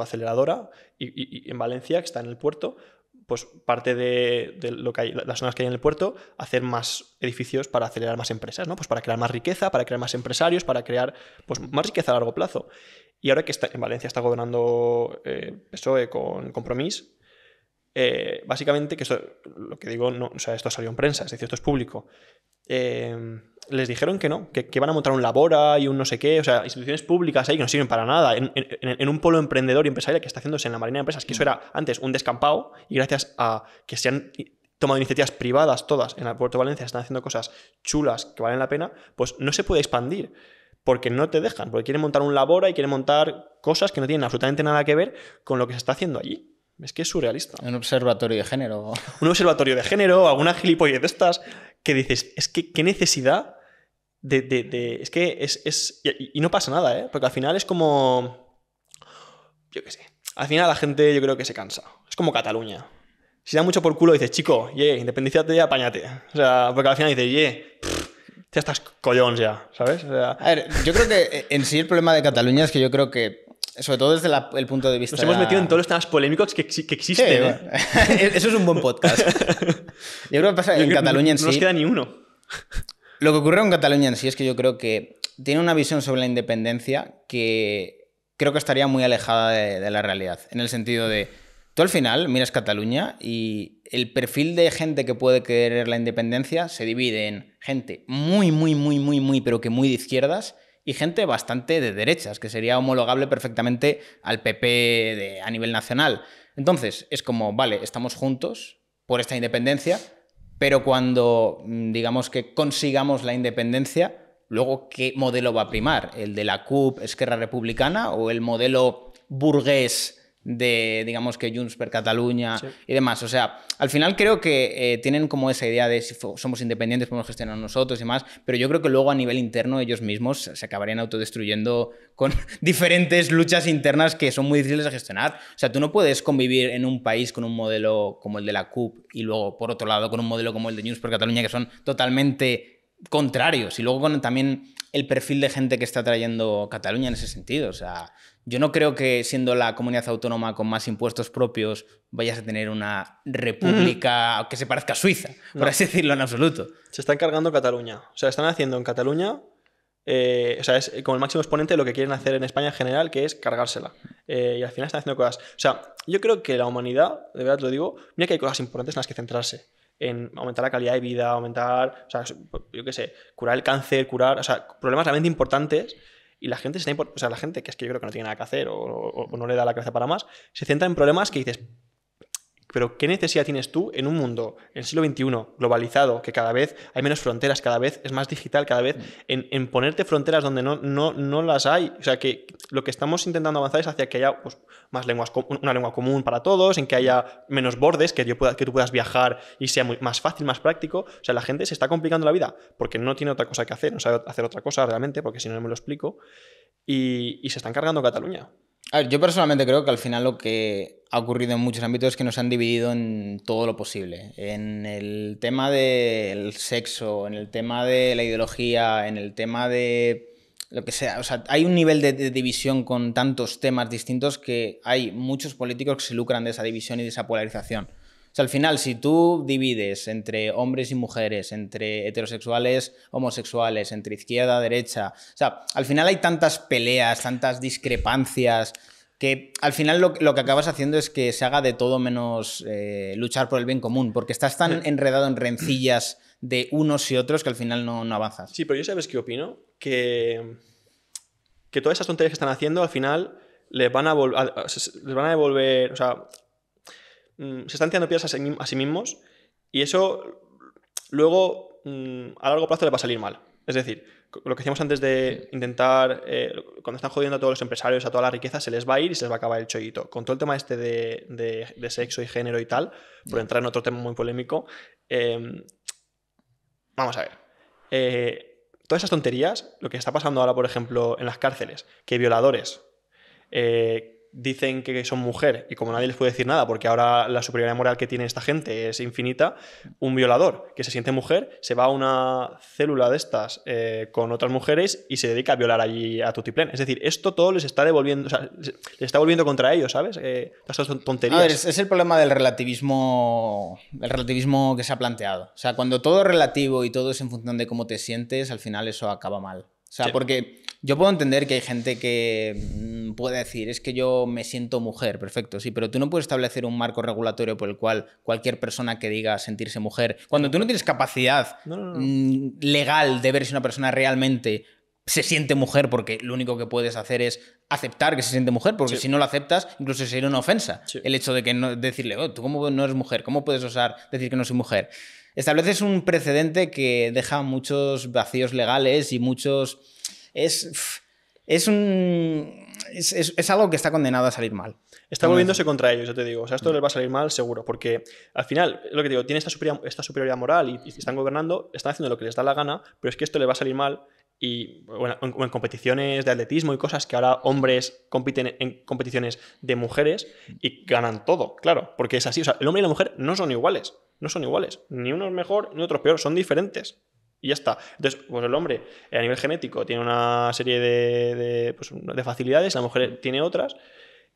aceleradora y, en Valencia, que está en el puerto, pues parte de, lo que hay, las zonas que hay en el puerto, hacer más edificios para acelerar más empresas, ¿no? Pues para crear más riqueza, para crear más empresarios, para crear pues, más riqueza a largo plazo. Y ahora que está, en Valencia está gobernando eh, PSOE con compromiso, eh, básicamente, que esto, lo que digo, no, o sea, esto salió en prensa, es decir, esto es público. Eh, les dijeron que no, que, van a montar un Labora y un no sé qué, o sea, instituciones públicas ahí que no sirven para nada, en, un polo emprendedor y empresarial que está haciéndose en la Marina de Empresas, que eso mm. era antes un descampado, y gracias a que se han tomado iniciativas privadas todas en el Puerto Valencia, están haciendo cosas chulas que valen la pena, pues no se puede expandir, porque no te dejan, porque quieren montar un Labora y quieren montar cosas que no tienen absolutamente nada que ver con lo que se está haciendo allí. Es que es surrealista. Un observatorio de género. Un observatorio de género, alguna gilipollez de estas que dices, es que qué necesidad de... es que es... es... Y, no pasa nada, ¿eh? Porque al final es como... Yo qué sé. Al final la gente yo creo que se cansa. Es como Cataluña. Si da mucho por culo dices, chico, ye, ya, apáñate. O sea, porque al final dices, ye, ya estás collón ya, ¿sabes? A ver, yo creo que eh, en sí el problema de Cataluña es que yo creo que sobre todo desde el punto de vista. Nos hemos metido en todos los temas polémicos que, que existen. ¿eh? Eso es un buen podcast. Yo creo que pasa en Cataluña en sí. No nos queda ni uno. Lo que ocurre en Cataluña en sí es que yo creo que tiene una visión sobre la independencia que creo que estaría muy alejada de, la realidad. En el sentido de. Tú al final miras Cataluña y el perfil de gente que puede querer la independencia se divide en gente muy, muy, muy, muy, muy, pero que muy de izquierdas y gente bastante de derechas, que sería homologable perfectamente al PP a nivel nacional. Entonces, es como, vale, estamos juntos por esta independencia, pero cuando mm, digamos que consigamos la independencia, luego qué modelo va a primar, el de la CUP, Esquerra Republicana o el modelo burgués de, digamos que Junts per Cataluña y demás. O sea, al final creo que eh, tienen como esa idea de si somos independientes, podemos gestionar nosotros y demás pero yo creo que luego a nivel interno ellos mismos se acabarían autodestruyendo con diferentes luchas internas que son muy difíciles de gestionar. O sea, tú no puedes convivir en un país con un modelo como el de la CUP y luego, por otro lado, con un modelo como el de Junts per Cataluña, que son totalmente contrarios. Y luego con también el perfil de gente que está trayendo Cataluña en ese sentido. O sea, yo no creo que siendo la comunidad autónoma con más impuestos propios vayas a tener una república que se parezca a Suiza, por así decirlo en absoluto. Se está encargando Cataluña. O sea, están haciendo en Cataluña, eh, o sea, es como el máximo exponente de lo que quieren hacer en España en general, que es cargársela. Eh, y al final están haciendo cosas. O sea, yo creo que la humanidad, de verdad lo digo, mira que hay cosas importantes en las que centrarse en aumentar la calidad de vida, aumentar, o sea, yo qué sé, curar el cáncer, curar, o sea, problemas realmente importantes y la gente se está o sea, la gente que es que yo creo que no tiene nada que hacer o, o no le da la cabeza para más, se centra en problemas que dices, pero ¿qué necesidad tienes tú en un mundo, en el siglo XXI, globalizado, que cada vez hay menos fronteras, cada vez es más digital, cada vez mm. en, ponerte fronteras donde no, no, no las hay? O sea, que lo que estamos intentando avanzar es hacia que haya pues, más lenguas, una lengua común para todos, en que haya menos bordes, que, yo pueda, que tú puedas viajar y sea más fácil, más práctico. O sea, la gente se está complicando la vida porque no tiene otra cosa que hacer, no sabe hacer otra cosa realmente, porque si no, no me lo explico. Y, y se están cargando Cataluña. A ver, yo personalmente creo que al final lo que ha ocurrido en muchos ámbitos que nos han dividido en todo lo posible. En el tema del sexo, en el tema de la ideología, en el tema de lo que sea. O sea, hay un nivel de, división con tantos temas distintos que hay muchos políticos que se lucran de esa división y de esa polarización. O sea, al final, si tú divides entre hombres y mujeres, entre heterosexuales, homosexuales, entre izquierda, derecha, o sea, al final hay tantas peleas, tantas discrepancias, que al final lo, que acabas haciendo es que se haga de todo menos eh, luchar por el bien común, porque estás tan eh. enredado en rencillas de unos y otros que al final no, avanzas. Sí, pero yo sabes qué opino, que, que todas esas tonterías que están haciendo al final les van a, les van a devolver, o sea, mm, se están tirando piedras a sí, a sí mismos y eso luego mm, a largo plazo les va a salir mal. Es decir, lo que decíamos antes de intentar, eh, cuando están jodiendo a todos los empresarios, a toda la riqueza, se les va a ir y se les va a acabar el chollito. Con todo el tema este de, de, sexo y género y tal, por entrar en otro tema muy polémico, em, vamos a ver. Eh, todas esas tonterías, lo que está pasando ahora, por ejemplo, en las cárceles, que violadores, eh, dicen que son mujer y como nadie les puede decir nada porque ahora la superioridad moral que tiene esta gente es infinita, un violador que se siente mujer se va a una célula de estas eh, con otras mujeres y se dedica a violar allí a Tutiplén. Es decir, esto todo les está devolviendo, o sea, les está volviendo contra ellos, ¿sabes? Eh, estas tonterías. es, el problema del relativismo, el relativismo que se ha planteado. O sea, cuando todo es relativo y todo es en función de cómo te sientes, al final eso acaba mal. O sea, porque yo puedo entender que hay gente que mm, puede decir, es que yo me siento mujer, perfecto, sí, pero tú no puedes establecer un marco regulatorio por el cual cualquier persona que diga sentirse mujer, cuando tú no tienes capacidad mm, legal de ver si una persona realmente se siente mujer porque lo único que puedes hacer es aceptar que se siente mujer, porque si no lo aceptas, incluso sería una ofensa. El hecho de que decirle, oh, tú cómo no eres mujer, cómo puedes osar decir que no soy mujer. Estableces un precedente que deja muchos vacíos legales y muchos es... Es, es, algo que está condenado a salir mal. Está volviéndose contra ellos, yo te digo. O sea, esto mm. les va a salir mal seguro, porque al final, lo que digo, tiene esta superioridad, esta superioridad moral y, están gobernando, están haciendo lo que les da la gana, pero es que esto le va a salir mal y bueno, en, competiciones de atletismo y cosas que ahora hombres compiten en competiciones de mujeres y ganan todo, claro, porque es así. O sea, el hombre y la mujer no son iguales, no son iguales. Ni uno es mejor ni otro peor, son diferentes y ya está. Entonces, pues el hombre a nivel genético tiene una serie pues, de, facilidades, la mujer tiene otras,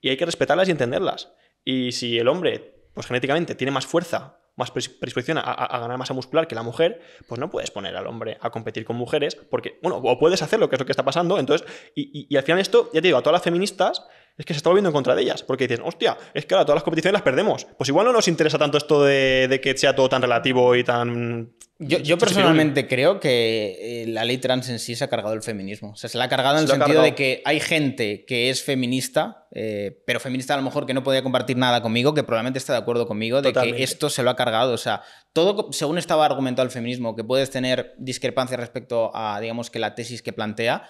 y hay que respetarlas y entenderlas. Y si el hombre, pues genéticamente, tiene más fuerza, más predisposición a, ganar masa muscular que la mujer, pues no puedes poner al hombre a competir con mujeres, porque, bueno, o puedes hacerlo, que es lo que está pasando, entonces, y, y al final esto, ya te digo, a todas las feministas, es que se está volviendo en contra de ellas, porque dicen, hostia, es que ahora todas las competiciones las perdemos. Pues igual no nos interesa tanto esto de, que sea todo tan relativo y tan... Yo, personalmente creo que eh, la ley trans en sí se ha cargado el feminismo. O sea, se la ha cargado en el sentido de que hay gente que es feminista, eh, pero feminista a lo mejor que no podía compartir nada conmigo, que probablemente está de acuerdo conmigo, de que esto se lo ha cargado. O sea, todo, según estaba argumentado el feminismo, que puedes tener discrepancias respecto a, digamos, que la tesis que plantea,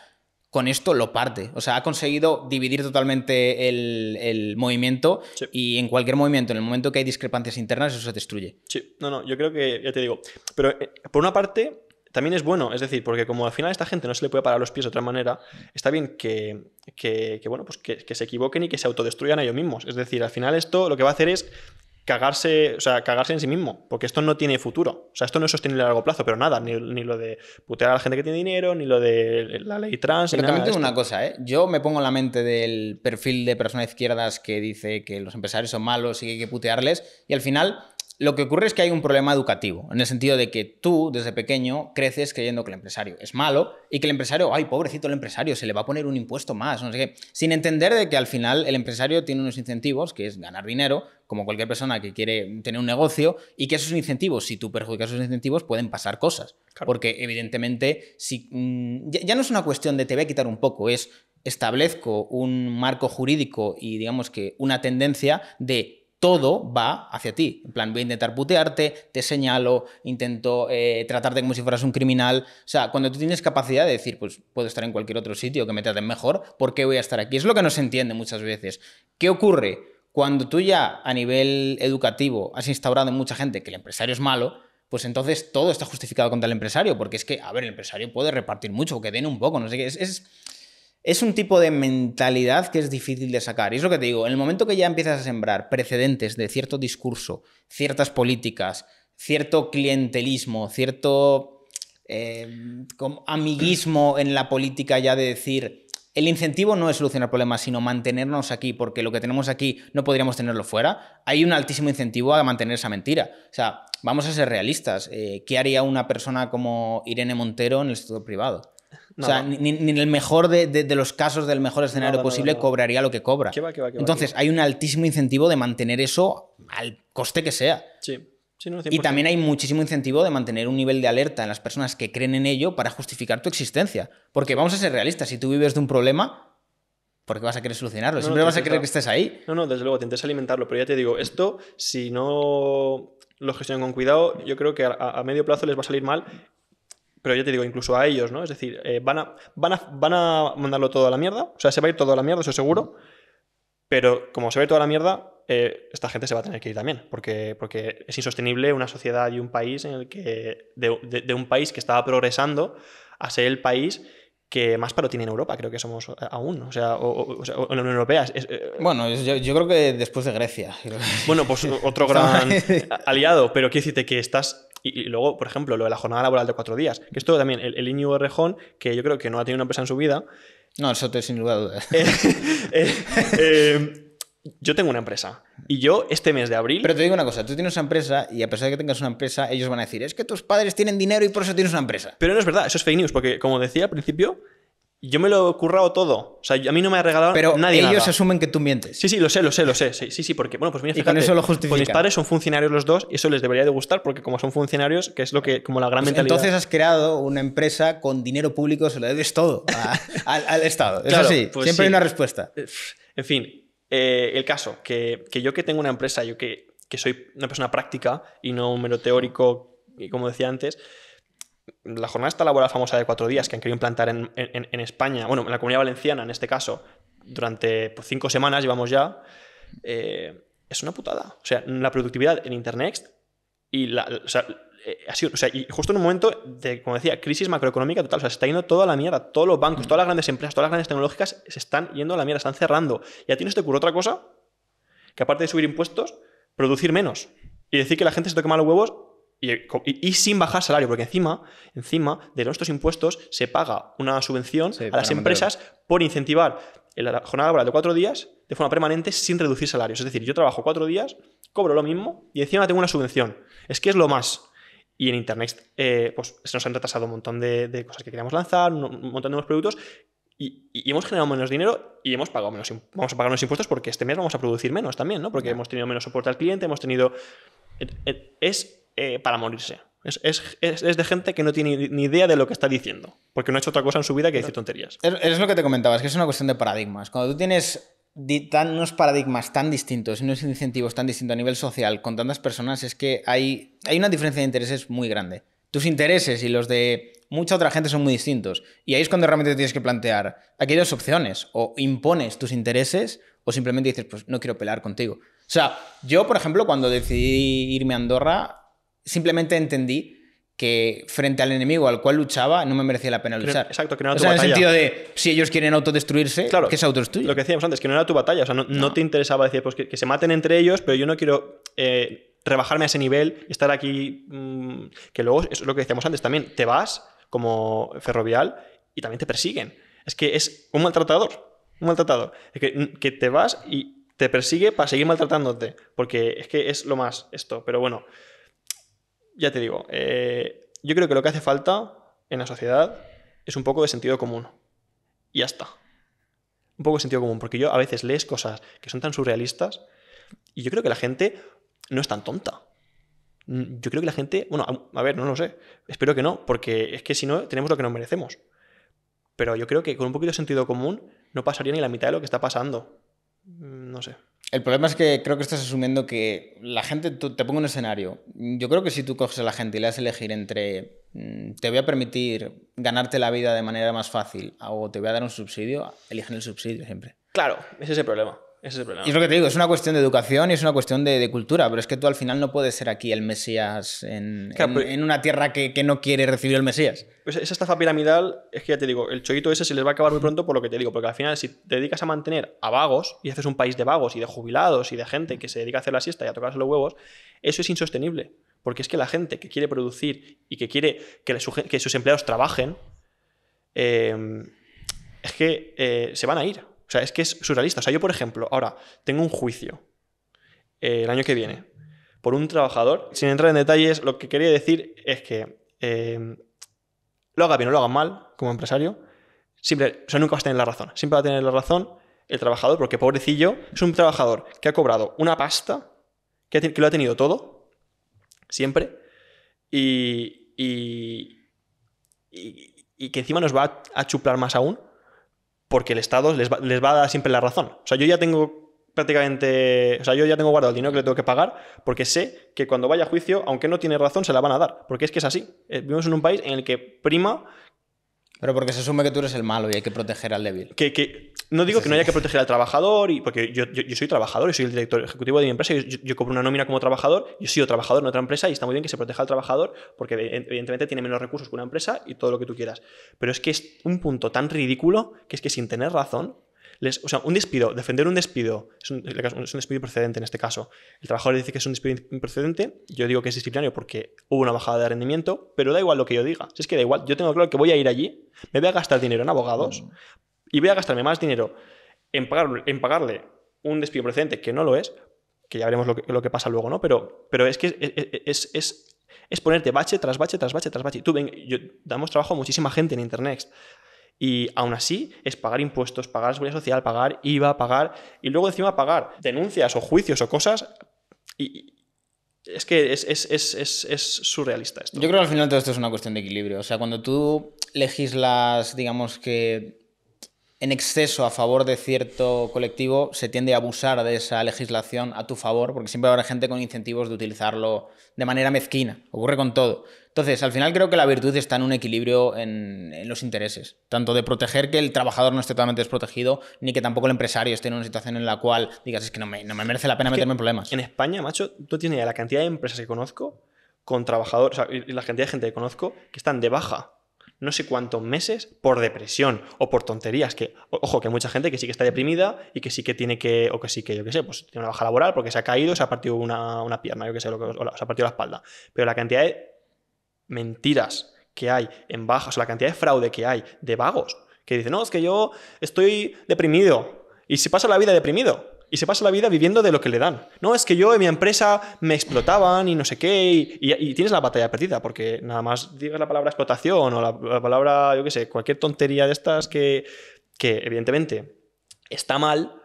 con esto lo parte. O sea, ha conseguido dividir totalmente el, movimiento y en cualquier movimiento, en el momento que hay discrepancias internas, eso se destruye. Sí, no, no, yo creo que, ya te digo, pero eh, por una parte también es bueno, es decir, porque como al final a esta gente no se le puede parar los pies de otra manera, está bien que, que, bueno, pues que, se equivoquen y que se autodestruyan a ellos mismos. Es decir, al final esto lo que va a hacer es cagarse, o sea, cagarse en sí mismo, porque esto no tiene futuro. O sea, esto no es sostenible a largo plazo, pero nada, ni, lo de putear a la gente que tiene dinero, ni lo de la ley trans. Pero también una cosa, ¿eh? Yo me pongo en la mente del perfil de personas izquierdas que dice que los empresarios son malos y que hay que putearles, y al final lo que ocurre es que hay un problema educativo, en el sentido de que tú, desde pequeño, creces creyendo que el empresario es malo y que el empresario, ay, pobrecito el empresario, se le va a poner un impuesto más, no sé qué, sin entender de que al final el empresario tiene unos incentivos, que es ganar dinero, como cualquier persona que quiere tener un negocio, y que esos incentivos, si tú perjudicas esos incentivos, pueden pasar cosas. Porque evidentemente, si, mm, ya, ya no es una cuestión de te voy a quitar un poco, es establezco un marco jurídico y digamos que una tendencia de todo va hacia ti. En plan, voy a intentar putearte, te señalo, intento eh, tratarte como si fueras un criminal. O sea, cuando tú tienes capacidad de decir, pues puedo estar en cualquier otro sitio que me traten mejor, ¿por qué voy a estar aquí? Es lo que no se entiende muchas veces. ¿Qué ocurre? Cuando tú ya a nivel educativo has instaurado en mucha gente que el empresario es malo, pues entonces todo está justificado contra el empresario, porque es que, a ver, el empresario puede repartir mucho, que den un poco, no sé qué. es, es un tipo de mentalidad que es difícil de sacar. Y es lo que te digo, en el momento que ya empiezas a sembrar precedentes de cierto discurso, ciertas políticas, cierto clientelismo, cierto eh, amiguismo en la política ya de decir, el incentivo no es solucionar problemas, sino mantenernos aquí, porque lo que tenemos aquí no podríamos tenerlo fuera, hay un altísimo incentivo a mantener esa mentira. O sea, vamos a ser realistas. Eh, ¿Qué haría una persona como Irene Montero en el sector privado? o sea, ni, en el mejor de, los casos, del mejor escenario posible, cobraría lo que cobra. Entonces, hay un altísimo incentivo de mantener eso al coste que sea. Sí. y también hay muchísimo incentivo de mantener un nivel de alerta en las personas que creen en ello para justificar tu existencia. Porque vamos a ser realistas, si tú vives de un problema, ¿por qué vas a querer solucionarlo? Siempre vas a querer que estés ahí. No, no, desde luego, intentes alimentarlo, pero ya te digo, esto, si no lo gestionan con cuidado, yo creo que a medio plazo les va a salir mal pero ya te digo, incluso a ellos, ¿no? Es decir, eh, van, a, van, a, van a mandarlo todo a la mierda, o sea, se va a ir todo a la mierda, eso seguro, pero como se va a ir toda la mierda, eh, esta gente se va a tener que ir también, porque, porque es insostenible una sociedad y un país en el que, de, un país que estaba progresando a ser el país que más paro tiene en Europa, creo que somos aún, o sea, o, en la Unión Europea. Eh, bueno, yo, yo, creo que después de Grecia. Bueno, pues otro gran aliado, pero quiero decirte que estás y, luego, por ejemplo, lo de la jornada laboral de cuatro días, que esto también, el, el Iñigo Rejón, que yo creo que no ha tenido una empresa en su vida. No, eso te sin duda. Eh, eh, eh, yo tengo una empresa y yo este mes de abril... Pero te digo una cosa, tú tienes una empresa y a pesar de que tengas una empresa, ellos van a decir, es que tus padres tienen dinero y por eso tienes una empresa. Pero no es verdad, eso es fake news, porque como decía al principio, yo me lo he currado todo. O sea, a mí no me ha regalado Pero nadie ellos asumen que tú mientes. Sí, sí, lo sé, lo sé, lo sé. Sí, sí, sí porque, bueno, pues mira, fíjate, y con eso lo mis padres son funcionarios los dos y eso les debería de gustar porque como son funcionarios, que es lo que, como la gran pues mentalidad... Entonces has creado una empresa con dinero público, se lo debes todo al, Estado. Es claro, pues siempre hay una respuesta. En fin, eh, el caso, que, yo que tengo una empresa, yo que, que soy una persona práctica y no un mero teórico, como decía antes la jornada esta laboral famosa de cuatro días que han querido implantar en, España, bueno, en la comunidad valenciana en este caso, durante pues, cinco semanas llevamos ya, eh, es una putada. O sea, la productividad en Internext y la, o eh, o sea, y justo en un momento de, como decía, crisis macroeconómica total, o sea, se está yendo toda la mierda, todos los bancos, mm. todas las grandes empresas, todas las grandes tecnológicas se están yendo a la mierda, están cerrando. Y a ti no se te ocurre otra cosa que aparte de subir impuestos, producir menos. Y decir que la gente se toque mal los huevos y, sin bajar salario, porque encima, encima de nuestros impuestos se paga una subvención a las empresas por incentivar la jornada laboral de cuatro días de forma permanente sin reducir salarios. Es decir, yo trabajo cuatro días, cobro lo mismo y encima tengo una subvención. Es que es lo más. Y en Internet eh, pues, se nos han retrasado un montón de, cosas que queríamos lanzar, un, montón de nuevos productos y, hemos generado menos dinero y hemos pagado menos, vamos a pagar menos impuestos porque este mes vamos a producir menos también, ¿no? Porque hemos tenido menos soporte al cliente, hemos tenido... Es eh, para morirse. Es, de gente que no tiene ni idea de lo que está diciendo, porque no ha hecho otra cosa en su vida que decir tonterías. Es, lo que te comentaba es que es una cuestión de paradigmas. Cuando tú tienes tan, unos paradigmas tan distintos y unos incentivos tan distintos a nivel social con tantas personas, es que hay, hay una diferencia de intereses muy grande. Tus intereses y los de mucha otra gente son muy distintos. Y ahí es cuando realmente tienes que plantear, aquellas opciones, o impones tus intereses o simplemente dices, pues no quiero pelear contigo. O sea, yo, por ejemplo, cuando decidí irme a Andorra, simplemente entendí que frente al enemigo al cual luchaba no me merecía la pena luchar. Exacto, que no era tu En el sentido de, si ellos quieren autodestruirse, claro, que es Lo que decíamos antes, que no era tu batalla, o sea, no, te interesaba decir, pues que, se maten entre ellos, pero yo no quiero eh, rebajarme a ese nivel, y estar aquí, mm, que luego, es lo que decíamos antes también, te vas como ferrovial y también te persiguen. Es que es un maltratador, un maltratador, es que, mm, que te vas y te persigue para seguir maltratándote, porque es que es lo más esto, pero bueno ya te digo, eh, yo creo que lo que hace falta en la sociedad es un poco de sentido común. Y ya está. Un poco de sentido común, porque yo a veces lees cosas que son tan surrealistas y yo creo que la gente no es tan tonta. Mm, yo creo que la gente, bueno, a, a ver, no lo sé, espero que no, porque es que si no, tenemos lo que nos merecemos. Pero yo creo que con un poquito de sentido común no pasaría ni la mitad de lo que está pasando. Mm, no sé. El problema es que creo que estás asumiendo que la gente, te pongo un escenario. Yo creo que si tú coges a la gente y le das elegir entre mm, te voy a permitir ganarte la vida de manera más fácil o te voy a dar un subsidio, eligen el subsidio siempre. Claro, ese es el problema es el Y lo que te digo, es una cuestión de educación y es una cuestión de, cultura, pero es que tú al final no puedes ser aquí el Mesías en, una tierra que, no quiere recibir el Mesías. Pues esa estafa piramidal, es que ya te digo, el chollito ese se les va a acabar muy pronto por lo que te digo, porque al final si te dedicas a mantener a vagos y haces un país de vagos y de jubilados y de gente que se dedica a hacer la siesta y a tocarse los huevos, eso es insostenible. Porque es que la gente que quiere producir y que quiere que, sus empleados trabajen, eh, es que eh, se van a ir. O sea, es que es surrealista. O sea, yo, por ejemplo, ahora tengo un juicio eh, el año que viene por un trabajador. Sin entrar en detalles, lo que quería decir es que eh, lo haga bien o lo haga mal como empresario, siempre, o sea, nunca vas a tener la razón. Siempre va a tener la razón el trabajador, porque pobrecillo es un trabajador que ha cobrado una pasta, que, lo ha tenido todo, siempre, y, y, y, que encima nos va a, a chuplar más aún porque el Estado les va, les va a dar siempre la razón. O sea, yo ya tengo prácticamente, o sea, yo ya tengo guardado el dinero que le tengo que pagar porque sé que cuando vaya a juicio, aunque no tiene razón, se la van a dar, porque es que es así. Eh, vivimos en un país en el que prima... Pero porque se asume que tú eres el malo y hay que proteger al débil. Que, que no digo que no haya que proteger al trabajador, y, porque yo, soy trabajador, yo soy el director ejecutivo de mi empresa, yo, cobro una nómina como trabajador, yo soy trabajador en otra empresa, y está muy bien que se proteja al trabajador, porque e, evidentemente tiene menos recursos que una empresa y todo lo que tú quieras. Pero es que es un punto tan ridículo que es que sin tener razón, les, o sea, un despido, defender un despido, es un, despido precedente en este caso. El trabajador dice que es un despido precedente yo digo que es disciplinario porque hubo una bajada de rendimiento, pero da igual lo que yo diga. es que da igual, yo tengo claro que voy a ir allí, me voy a gastar dinero en abogados, mm y voy a gastarme más dinero en, pagar, en pagarle un despido procedente que no lo es, que ya veremos lo que, lo que pasa luego, ¿no? Pero, pero es que es, es, es, es, ponerte bache tras bache, tras bache, tras bache. Tú, ven, yo, damos trabajo a muchísima gente en Internext. Y aún así es pagar impuestos, pagar seguridad social, pagar IVA, pagar. Y luego encima pagar denuncias o juicios o cosas. Y, es que es, es, es, es, surrealista esto. Yo creo que al final todo esto es una cuestión de equilibrio. O sea, cuando tú legislas, digamos que en exceso a favor de cierto colectivo, se tiende a abusar de esa legislación a tu favor, porque siempre habrá gente con incentivos de utilizarlo de manera mezquina. Ocurre con todo. Entonces, al final creo que la virtud está en un equilibrio en, los intereses, tanto de proteger que el trabajador no esté totalmente desprotegido, ni que tampoco el empresario esté en una situación en la cual digas, es que no me, no me merece la pena meterme en problemas. En España, macho, tú tienes la cantidad de empresas que conozco con trabajadores, o sea, y la cantidad de gente que conozco que están de baja no sé cuántos meses por depresión o por tonterías. Que, ojo, que hay mucha gente que sí que está deprimida y que sí que tiene que, o que sí que, yo qué sé, pues tiene una baja laboral porque se ha caído, se ha partido una, una pierna, yo qué sé, o se ha partido la espalda. Pero la cantidad de mentiras que hay en bajas, o sea, la cantidad de fraude que hay de vagos que dicen, no, es que yo estoy deprimido y si pasa la vida deprimido y se pasa la vida viviendo de lo que le dan. No, es que yo en mi empresa me explotaban y no sé qué, y, tienes la batalla perdida, porque nada más digas la palabra explotación o la, palabra, yo qué sé, cualquier tontería de estas que, que evidentemente está mal,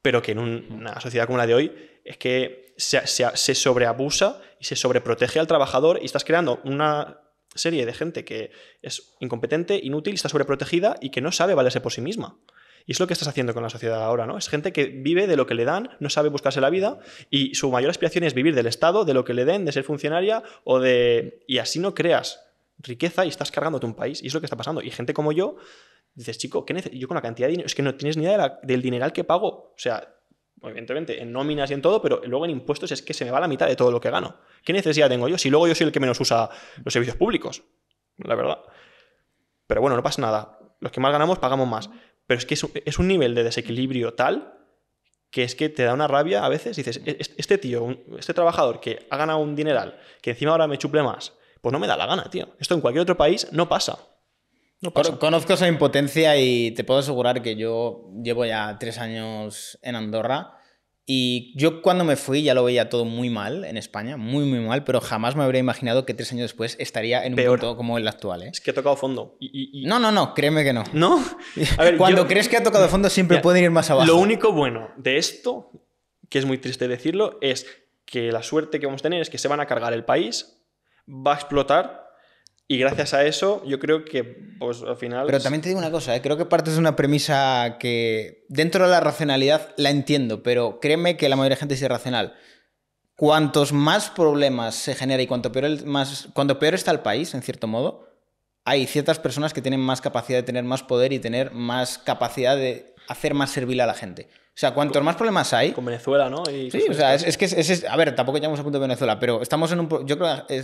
pero que en una sociedad como la de hoy es que se, se sobreabusa y se sobreprotege al trabajador y estás creando una serie de gente que es incompetente, inútil, está sobreprotegida y que no sabe valerse por sí misma. Y es lo que estás haciendo con la sociedad ahora, ¿no? Es gente que vive de lo que le dan, no sabe buscarse la vida y su mayor aspiración es vivir del Estado, de lo que le den, de ser funcionaria o de... Y así no creas riqueza y estás cargándote un país. Y es lo que está pasando. Y gente como yo, dices, chico, ¿qué yo con la cantidad de dinero, es que no tienes ni idea del dineral que pago. O sea, evidentemente en nóminas y en todo, pero luego en impuestos es que se me va la mitad de todo lo que gano. ¿Qué necesidad tengo yo si luego yo soy el que menos usa los servicios públicos? La verdad. Pero bueno, no pasa nada. Los que más ganamos pagamos más. Pero es que es un, nivel de desequilibrio tal que es que te da una rabia a veces. Dices, e-, este tío, este trabajador que ha ganado un dineral, que encima ahora me chuple más, pues no me da la gana, tío. Esto en cualquier otro país No pasa. Conozco esa impotencia y te puedo asegurar que yo llevo ya tres años en Andorra y yo cuando me fui ya lo veía todo muy mal en España, muy, muy mal, pero jamás me habría imaginado que tres años después estaría en un Peor. punto como el actual. ¿eh? Es que ha tocado fondo. No, no, no, créeme que no. ¿No? cuando crees que ha tocado fondo siempre pueden ir más abajo. Lo único bueno de esto, que es muy triste decirlo, es que la suerte que vamos a tener es que se van a cargar el país, va a explotar y gracias a eso, yo creo que, pues, al final. Pero también te digo una cosa, ¿eh? creo que partes de una premisa que dentro de la racionalidad la entiendo, pero créeme que la mayoría de gente es irracional. Cuantos más problemas se genera y cuanto peor, cuanto peor está el país, en cierto modo, hay ciertas personas que tienen más capacidad de tener más poder y tener más capacidad de hacer más servil a la gente. O sea, cuantos más problemas hay. Con Venezuela, ¿no? sí, o sea, es, que es, a ver, tampoco llegamos a punto de Venezuela, pero estamos en un. Yo creo que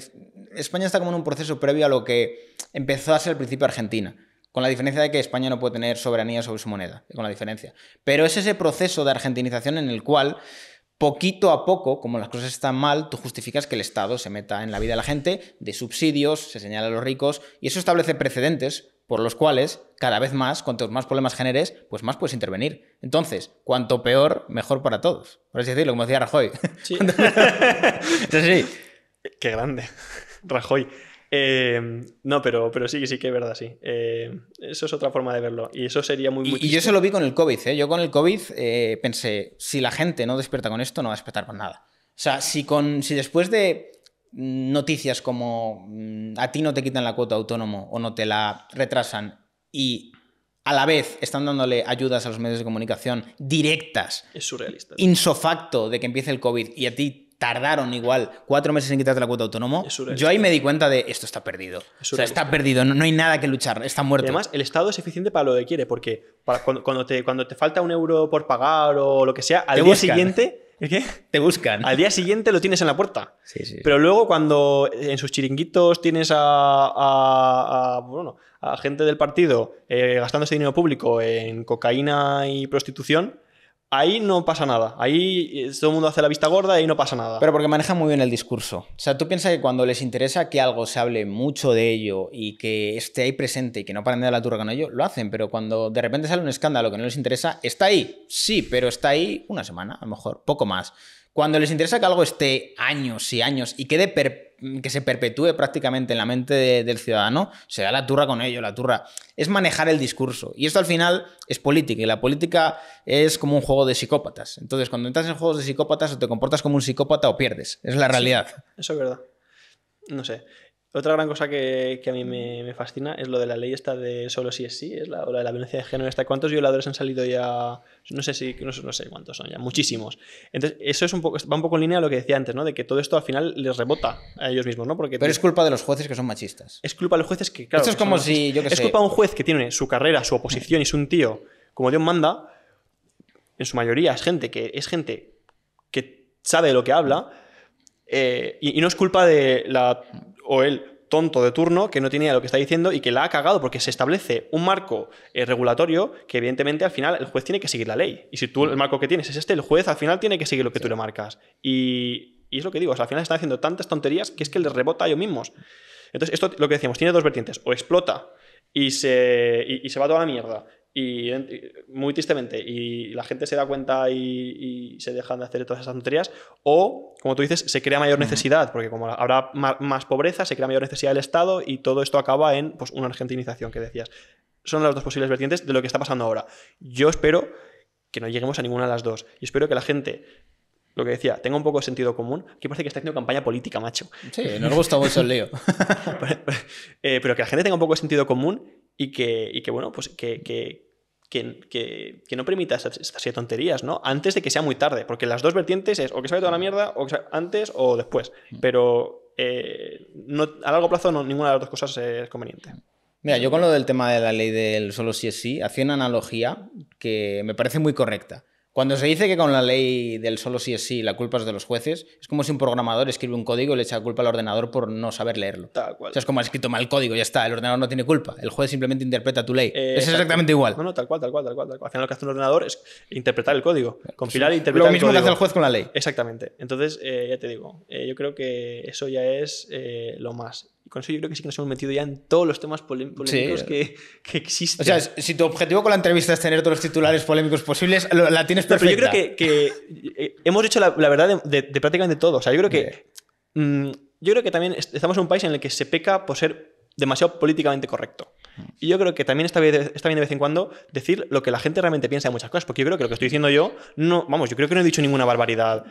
España está como en un proceso previo a lo que empezó a ser al principio Argentina. Con la diferencia de que España no puede tener soberanía sobre su moneda, con la diferencia. Pero es ese proceso de argentinización en el cual, poquito a poco, como las cosas están mal, tú justificas que el Estado se meta en la vida de la gente, de subsidios, se señala a los ricos, y eso establece precedentes por los cuales cada vez más, cuantos más problemas generes, pues más puedes intervenir. Entonces, cuanto peor, mejor para todos. Por así decirlo, como decía Rajoy. Sí. sí. Qué grande, Rajoy. Eh, no, pero, pero sí, sí que es verdad, sí. Eh, eso es otra forma de verlo. Y eso sería muy... muy y, yo se lo vi con el COVID. ¿eh? Yo con el COVID pensé, si la gente no despierta con esto, no va a despertar con nada. O sea, si, con, si después de noticias como mm, a ti no te quitan la cuota autónomo o no te la retrasan y a la vez están dándole ayudas a los medios de comunicación directas. Es surrealista. Insofacto de que empiece el COVID y a ti tardaron igual cuatro meses en quitarte la cuota autónomo, yo ahí me di cuenta de esto está perdido. está perdido, no, hay nada que luchar, está muerto. además, el Estado es eficiente para lo que quiere, porque cuando, te, cuando te falta un euro por pagar o lo que sea, al día siguiente qué? Te buscan. Al día siguiente lo tienes en la puerta. Sí, sí. Pero luego cuando en sus chiringuitos tienes a, a, a, a gente del partido eh, gastando ese dinero público en cocaína y prostitución, Ahí no pasa nada. Ahí eh, todo el mundo hace la vista gorda y no pasa nada. Pero porque maneja muy bien el discurso. O sea, tú piensas que cuando les interesa que algo se hable mucho de ello y que esté ahí presente y que no paren de la turra con ello, lo hacen. Pero cuando de repente sale un escándalo que no les interesa, está ahí. Sí, pero está ahí una semana, a lo mejor, poco más. Cuando les interesa que algo esté años y años y quede perpetuo Mm, que se perpetúe prácticamente en la mente del ciudadano, se da la turra con ello, la turra. Es manejar el discurso. Y esto al final es política. Y la política es como un juego de psicópatas. Entonces, cuando entras en juegos de psicópatas, o te comportas como un psicópata o pierdes. Es la realidad. eso es verdad. No sé. Otra gran cosa que, a mí me, fascina es lo de la ley esta de solo si es sí, es la, o la de la violencia de género. Esta. ¿Cuántos violadores han salido ya? No sé si, no, sé cuántos son ya, muchísimos. Entonces, eso es un poco, va un poco en línea a lo que decía antes, ¿no? De que todo esto al final les rebota a ellos mismos, ¿no? Porque Pero es culpa de los jueces que son machistas. Es culpa de los jueces que, claro. Esto es como si, culpa de un juez que tiene su carrera, su oposición y su un tío, como Dios manda, en su mayoría es gente que, es gente que sabe de lo que habla. Eh, y, no es culpa de la o el tonto de turno que no tiene idea de lo que está diciendo y que la ha cagado porque se establece un marco eh, regulatorio que evidentemente al final el juez tiene que seguir la ley. Y si tú el marco que tienes es este, el juez al final tiene que seguir lo que tú le marcas. Y, es lo que digo, al final están haciendo tantas tonterías que es que les rebota a ellos mismos. Entonces, esto lo que decíamos, tiene dos vertientes, o explota y se, y se va toda la mierda y, muy tristemente, y la gente se da cuenta y, se dejan de hacer todas esas tonterías, o, como tú dices, se crea mayor necesidad, porque como habrá más pobreza, se crea mayor necesidad del Estado y todo esto acaba en pues, una argentinización que decías. Son las dos posibles vertientes de lo que está pasando ahora. Yo espero que no lleguemos a ninguna de las dos, y espero que la gente lo que decía, tenga un poco de sentido común. Aquí parece que está haciendo campaña política, macho. Sí, nos gusta mucho el lío. Eh, pero, que la gente tenga un poco de sentido común y que, bueno, pues que que, no permita estas, tonterías, ¿no? Antes de que sea muy tarde, porque las dos vertientes es o que se toda la mierda, o que antes o después. Mm. Pero eh, a largo plazo ninguna de las dos cosas es conveniente. Mira, yo con lo del tema de la ley del solo si es sí, hacía una analogía que me parece muy correcta. Cuando se dice que con la ley del solo sí es sí la culpa es de los jueces, es como si un programador escribe un código y le echa culpa al ordenador por no saber leerlo. Tal O sea, es como ha escrito mal el código, ya está, el ordenador no tiene culpa, el juez simplemente interpreta tu ley. es exactamente igual. No, no, tal cual, tal cual, tal cual, Al final lo que hace un ordenador es interpretar el código, compilar e interpretar el código. Lo mismo que hace el juez con la ley. Exactamente. Entonces, eh, ya te digo, eh, yo creo que eso ya es eh, lo más con eso yo creo que sí que nos hemos metido ya en todos los temas polémicos que, que, existen. O sea, si tu objetivo con la entrevista es tener todos los titulares polémicos posibles, la tienes perfecta. pero yo creo que, que eh, hemos dicho la, verdad de, prácticamente todo. O sea, yo creo que... Mm, yo creo que también estamos en un país en el que se peca por ser demasiado políticamente correcto. Mm. Y yo creo que también está, está bien de vez en cuando decir lo que la gente realmente piensa de muchas cosas, porque yo creo que lo que estoy diciendo yo, no, vamos, yo creo que no he dicho ninguna barbaridad.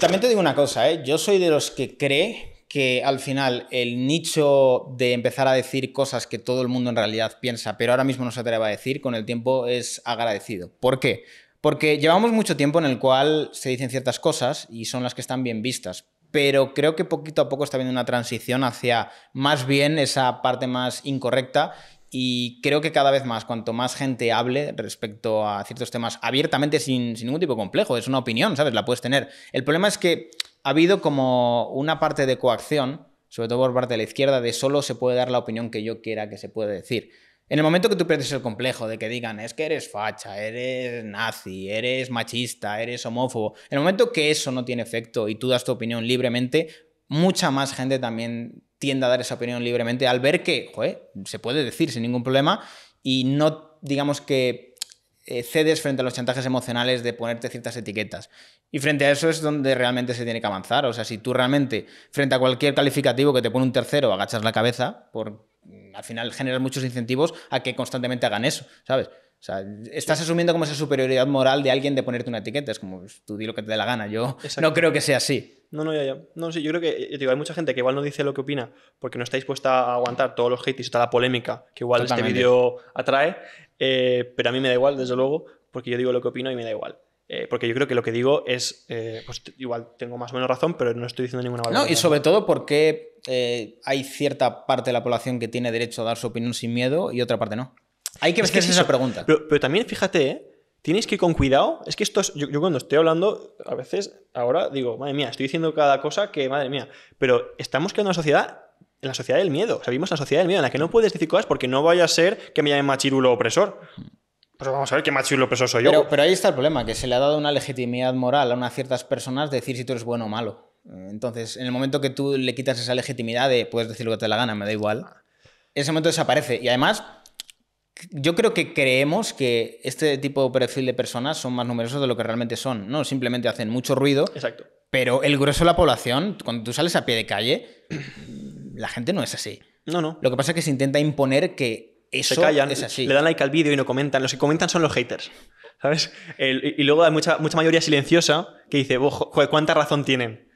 También te digo una cosa, ¿eh? yo soy de los que cree que al final el nicho de empezar a decir cosas que todo el mundo en realidad piensa, pero ahora mismo no se atreve a decir, con el tiempo es agradecido. ¿Por qué? Porque llevamos mucho tiempo en el cual se dicen ciertas cosas y son las que están bien vistas, pero creo que poquito a poco está habiendo una transición hacia más bien esa parte más incorrecta y creo que cada vez más, cuanto más gente hable respecto a ciertos temas abiertamente sin, ningún tipo de complejo, es una opinión, ¿sabes? La puedes tener. El problema es que ha habido como una parte de coacción, sobre todo por parte de la izquierda, de solo se puede dar la opinión que yo quiera que se puede decir. En el momento que tú pierdes el complejo de que digan es que eres facha, eres nazi, eres machista, eres homófobo, en el momento que eso no tiene efecto y tú das tu opinión libremente, mucha más gente también tiende a dar esa opinión libremente al ver que joder, se puede decir sin ningún problema y no digamos que eh, cedes frente a los chantajes emocionales de ponerte ciertas etiquetas. Y frente a eso es donde realmente se tiene que avanzar. O sea, si tú realmente, frente a cualquier calificativo que te pone un tercero, agachas la cabeza, por, mm, al final generas muchos incentivos a que constantemente hagan eso, ¿sabes? O sea, estás asumiendo como esa superioridad moral de alguien de ponerte una etiqueta. Es como, pues, tú di lo que te dé la gana. Yo no creo que sea así. No, no, ya, ya. No, sí, yo creo que eh, digo, hay mucha gente que igual no dice lo que opina porque no está dispuesta a aguantar todos los hates y toda la polémica que igual este vídeo atrae. Eh, pero a mí me da igual, desde luego, porque yo digo lo que opino y me da igual. Eh, porque yo creo que lo que digo es, eh, pues igual tengo más o menos razón, pero no estoy diciendo ninguna barbaridad. No, y sobre todo porque hay cierta parte de la población que tiene derecho a dar su opinión sin miedo y otra parte no. Hay que ver es esa pregunta. Pero, también fíjate, tienes que ir con cuidado. Es que esto es, yo, yo, cuando estoy hablando, a veces ahora digo, madre mía, estoy diciendo cada cosa que, madre mía, pero estamos creando una sociedad en la sociedad del miedo. sabemos la sociedad del miedo en la que no puedes decir cosas porque no vaya a ser que me llamen machirulo opresor. Pues vamos a ver qué machirulo opresor soy yo. Pero ahí está el problema, que se le ha dado una legitimidad moral a unas ciertas personas de decir si tú eres bueno o malo. Entonces, en el momento que tú le quitas esa legitimidad de puedes decir lo que te la gana, me da igual, ese momento desaparece. Y además, yo creo que creemos que este tipo de perfil de personas son más numerosos de lo que realmente son. No, simplemente hacen mucho ruido. Exacto. Pero el grueso de la población, cuando tú sales a pie de calle, la gente no es así. No, no. Lo que pasa es que se intenta imponer que eso se callan, Le dan like al vídeo y no comentan. Los que comentan son los haters. ¿Sabes? y luego hay mucha, mucha mayoría silenciosa que dice, ¿cuánta razón tienen?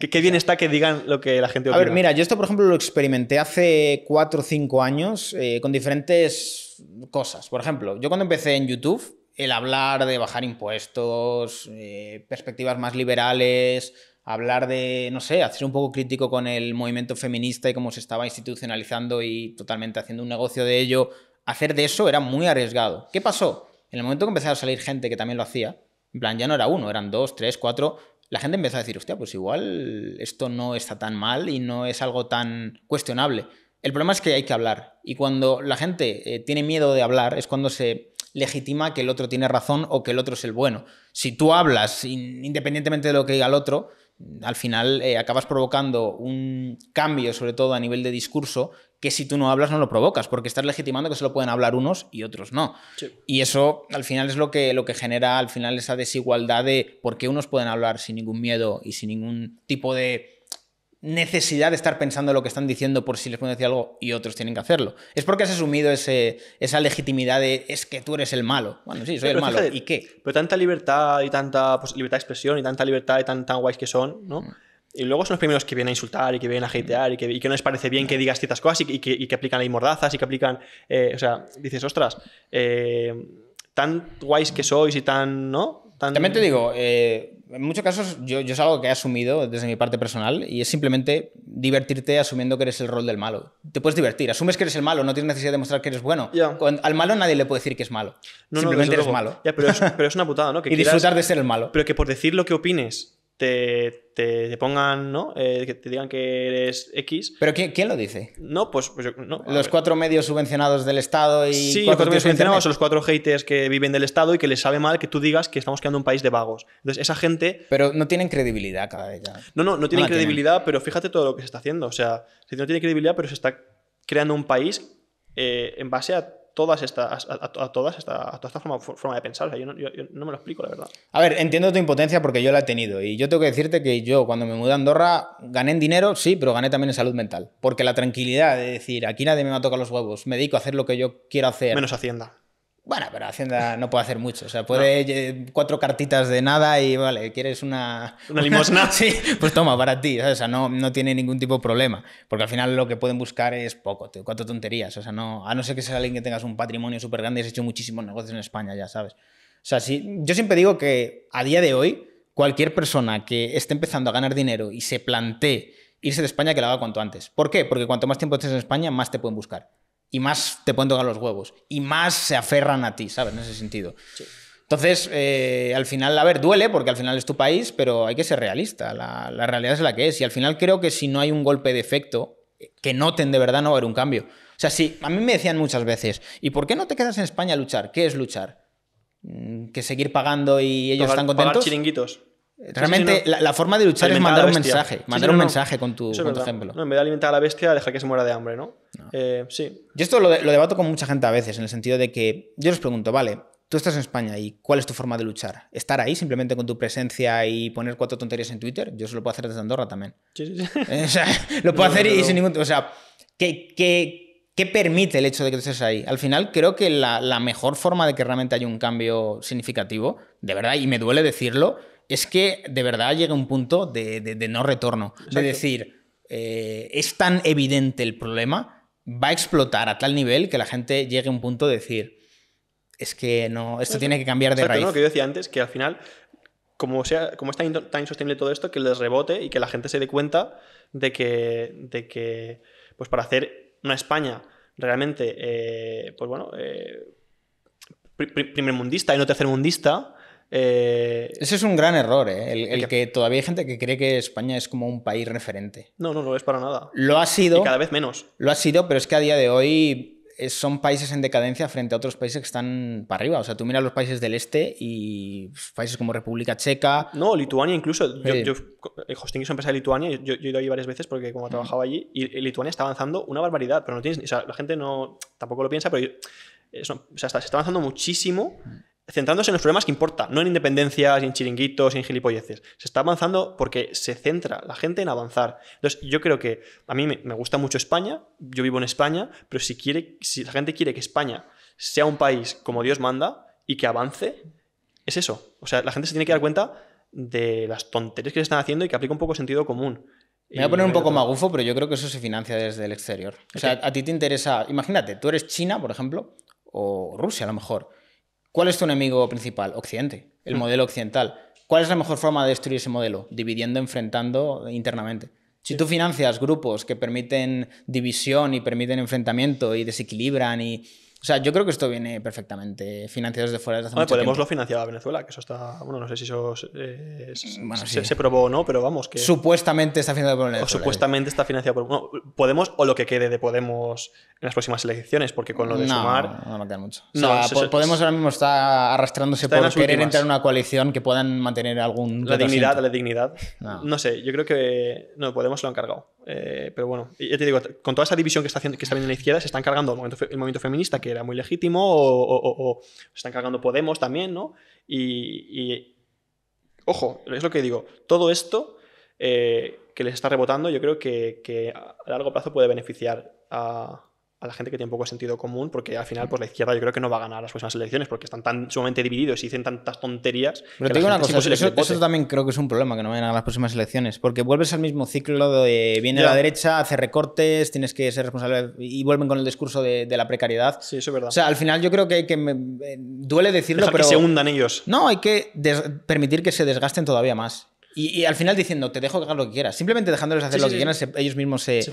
¿Qué, bien está que digan lo que la gente opina. A ver, mira, yo esto, por ejemplo, lo experimenté hace 4 o 5 años eh, con diferentes cosas. Por ejemplo, yo cuando empecé en YouTube, el hablar de bajar impuestos, eh, perspectivas más liberales, hablar de, no sé, hacer un poco crítico con el movimiento feminista y cómo se estaba institucionalizando y totalmente haciendo un negocio de ello, hacer de eso era muy arriesgado. ¿Qué pasó? En el momento que empezaba a salir gente que también lo hacía, en plan, ya no era uno, eran dos, tres, cuatro, la gente empezó a decir, hostia, pues igual esto no está tan mal y no es algo tan cuestionable. El problema es que hay que hablar. Y cuando la gente eh, tiene miedo de hablar es cuando se legitima que el otro tiene razón o que el otro es el bueno. Si tú hablas, independientemente de lo que diga el otro, al final eh, acabas provocando un cambio, sobre todo a nivel de discurso, que si tú no hablas no lo provocas, porque estás legitimando que solo pueden hablar unos y otros no. Y eso al final es lo que, lo que genera al final esa desigualdad de por qué unos pueden hablar sin ningún miedo y sin ningún tipo de necesidad de estar pensando lo que están diciendo por si les pueden decir algo y otros tienen que hacerlo. Es porque has asumido ese, esa legitimidad de es que tú eres el malo. Bueno, sí, soy el malo. ¿Y qué? Pero tanta libertad y tanta pues, libertad de expresión y tanta libertad y tan, tan guays que son, ¿no? Mm. Y luego son los primeros que vienen a insultar y que vienen a hatear y que, y que no les parece bien que digas ciertas cosas y, que, y que, aplican ahí mordazas y que aplican... Eh, o sea, dices, ostras, eh, tan guays que sois y tan... ¿no? También te digo, eh, en muchos casos yo, yo, es algo que he asumido desde mi parte personal y es simplemente divertirte asumiendo que eres el rol del malo. Te puedes divertir, asumes que eres el malo, no tienes necesidad de demostrar que eres bueno. al malo nadie le puede decir que es malo. simplemente eres malo. pero, es, una putada, ¿no? y disfrutar de ser el malo. Pero que por decir lo que opines te, pongan, ¿no? Eh, que te digan que eres X. ¿Pero quién, lo dice? No, pues, pues yo, no, Los cuatro medios subvencionados del Estado y. los cuatro medios subvencionados los cuatro haters que viven del Estado y que les sabe mal que tú digas que estamos creando un país de vagos. Entonces, esa gente. Pero no tienen credibilidad cada vez No, no, no tienen credibilidad, pero fíjate todo lo que se está haciendo. O sea, no tiene credibilidad, pero se está creando un país eh, en base a todas estas, a, todas esta, a toda esta forma, de pensar. yo, no, no, me lo explico, la verdad. A ver, entiendo tu impotencia porque yo la he tenido. Y yo tengo que decirte que yo, cuando me mudé a Andorra, gané en dinero, sí, pero gané también en salud mental. Porque la tranquilidad de decir, aquí nadie me va a tocar los huevos, me dedico a hacer lo que yo quiero hacer. Menos Hacienda. Bueno, pero Hacienda no puede hacer mucho. O sea, puede cuatro cartitas de nada y vale, ¿quieres una. Una limosna? sí, pues toma, para ti. O sea, no, no tiene ningún tipo de problema. Porque al final lo que pueden buscar es poco, cuatro tonterías. O sea, no, a no ser que seas alguien que tengas un patrimonio súper grande y has hecho muchísimos negocios en España, ya sabes. O sea, sí, yo siempre digo que a día de hoy, cualquier persona que esté empezando a ganar dinero y se plantee irse de España, que lo haga cuanto antes. ¿Por qué? Porque cuanto más tiempo estés en España, más te pueden buscar y más te pueden tocar los huevos y más se aferran a ti, ¿sabes? En ese sentido. Entonces, eh, al final, a ver, duele porque al final es tu país, pero hay que ser realista. La, realidad es la que es. Y al final creo que si no hay un golpe de efecto, que noten de verdad, no va a haber un cambio. O sea, sí, a mí me decían muchas veces, ¿y por qué no te quedas en España a luchar? ¿Qué es luchar? Mm, ¿Que seguir pagando y ellos están contentos? Pagar chiringuitos. Realmente la, forma de luchar es mandar un mensaje, mandar un mensaje con tu, ejemplo. No, en vez de alimentar a la bestia, dejar que se muera de hambre, ¿no? Eh, sí. Yo esto lo, debato con mucha gente a veces, en el sentido de que yo les pregunto, vale, tú estás en España y ¿cuál es tu forma de luchar? ¿Estar ahí simplemente con tu presencia y poner cuatro tonterías en Twitter? Yo eso lo puedo hacer desde Andorra también. o sea, lo puedo hacer y sin ningún... O sea, ¿qué, permite el hecho de que estés ahí? Al final creo que la, la mejor forma de que realmente haya un cambio significativo, de verdad, y me duele decirlo, es que de verdad llega un punto de, no retorno. De decir, eh, es tan evidente el problema, va a explotar a tal nivel que la gente llegue a un punto de decir, es que no, esto tiene que cambiar de raíz. Lo que yo decía antes, que al final, como, sea, es tan, insostenible todo esto, que les rebote y que la gente se dé cuenta de que, de que pues para hacer una España realmente, eh, pues bueno, eh, primermundista y no tercer mundista eh, Ese es un gran error, ¿eh? el, que todavía hay gente que cree que España es como un país referente. No, no, no es para nada. Lo ha sido. Y cada vez menos. Lo ha sido, pero es que a día de hoy eh, son países en decadencia frente a otros países que están para arriba. O sea, tú miras los países del este y países como República Checa. No, Lituania incluso. Yo, Hosting es una empresa de Lituania, yo, yo, he ido allí varias veces porque como trabajaba allí, y Lituania está avanzando una barbaridad, pero no tienes. O sea, la gente no tampoco lo piensa, pero. eso, o sea, está, se está avanzando muchísimo centrándose en los problemas que importa, no en independencias, en chiringuitos, en gilipolleces. Se está avanzando porque se centra la gente en avanzar. Entonces, yo creo que a mí me gusta mucho España, yo vivo en España, pero si, quiere, si la gente quiere que España sea un país como Dios manda y que avance, es eso. O sea, la gente se tiene que dar cuenta de las tonterías que se están haciendo y que aplica un poco sentido común. Me voy a poner un poco magufo, pero yo creo que eso se financia desde el exterior. O sea, a ti te interesa, imagínate, tú eres China, por ejemplo, o Rusia a lo mejor ¿Cuál es tu enemigo principal? Occidente, el mm. modelo occidental. ¿Cuál es la mejor forma de destruir ese modelo? Dividiendo, enfrentando internamente. Si tú financias grupos que permiten división y permiten enfrentamiento y desequilibran y o sea, yo creo que esto viene perfectamente financiado desde fuera desde hace Bueno, Podemos lo financiaba Venezuela, que eso está. Bueno, no sé si eso eh, se, probó o no, pero vamos, que. Supuestamente está financiado por Venezuela. O supuestamente está financiado por. Podemos o lo que quede de Podemos en las próximas elecciones, porque con lo de sumar. No, no queda mucho. no, Podemos ahora mismo está arrastrándose por querer entrar en una coalición que puedan mantener algún. La dignidad, la dignidad. No. sé, yo creo que. No, Podemos lo han cargado. Eh, pero bueno, ya te digo, con toda esa división que está haciendo que está viendo la izquierda, se están cargando el movimiento, feminista, que era muy legítimo, o, se están cargando Podemos también, ¿no? Y, ojo, es lo que digo, todo esto eh, que les está rebotando, yo creo que a largo plazo puede beneficiar a, a la gente que tiene poco sentido común, porque al final pues la izquierda yo creo que no va a ganar las próximas elecciones, porque están tan sumamente divididos y dicen tantas tonterías. Pero que te digo una cosa, eso, también creo que es un problema, que no vayan a las próximas elecciones, porque vuelves al mismo ciclo de viene la derecha, hace recortes, tienes que ser responsable y vuelven con el discurso de, la precariedad. Sí, eso es verdad. O sea, al final yo creo que, hay que eh, duele decirlo, pero... Que se hundan ellos. No, hay que permitir que se desgasten todavía más. Y, al final diciendo, te dejo que hagas lo que quieras. Simplemente dejándoles hacer lo que quieran, ellos mismos se, se,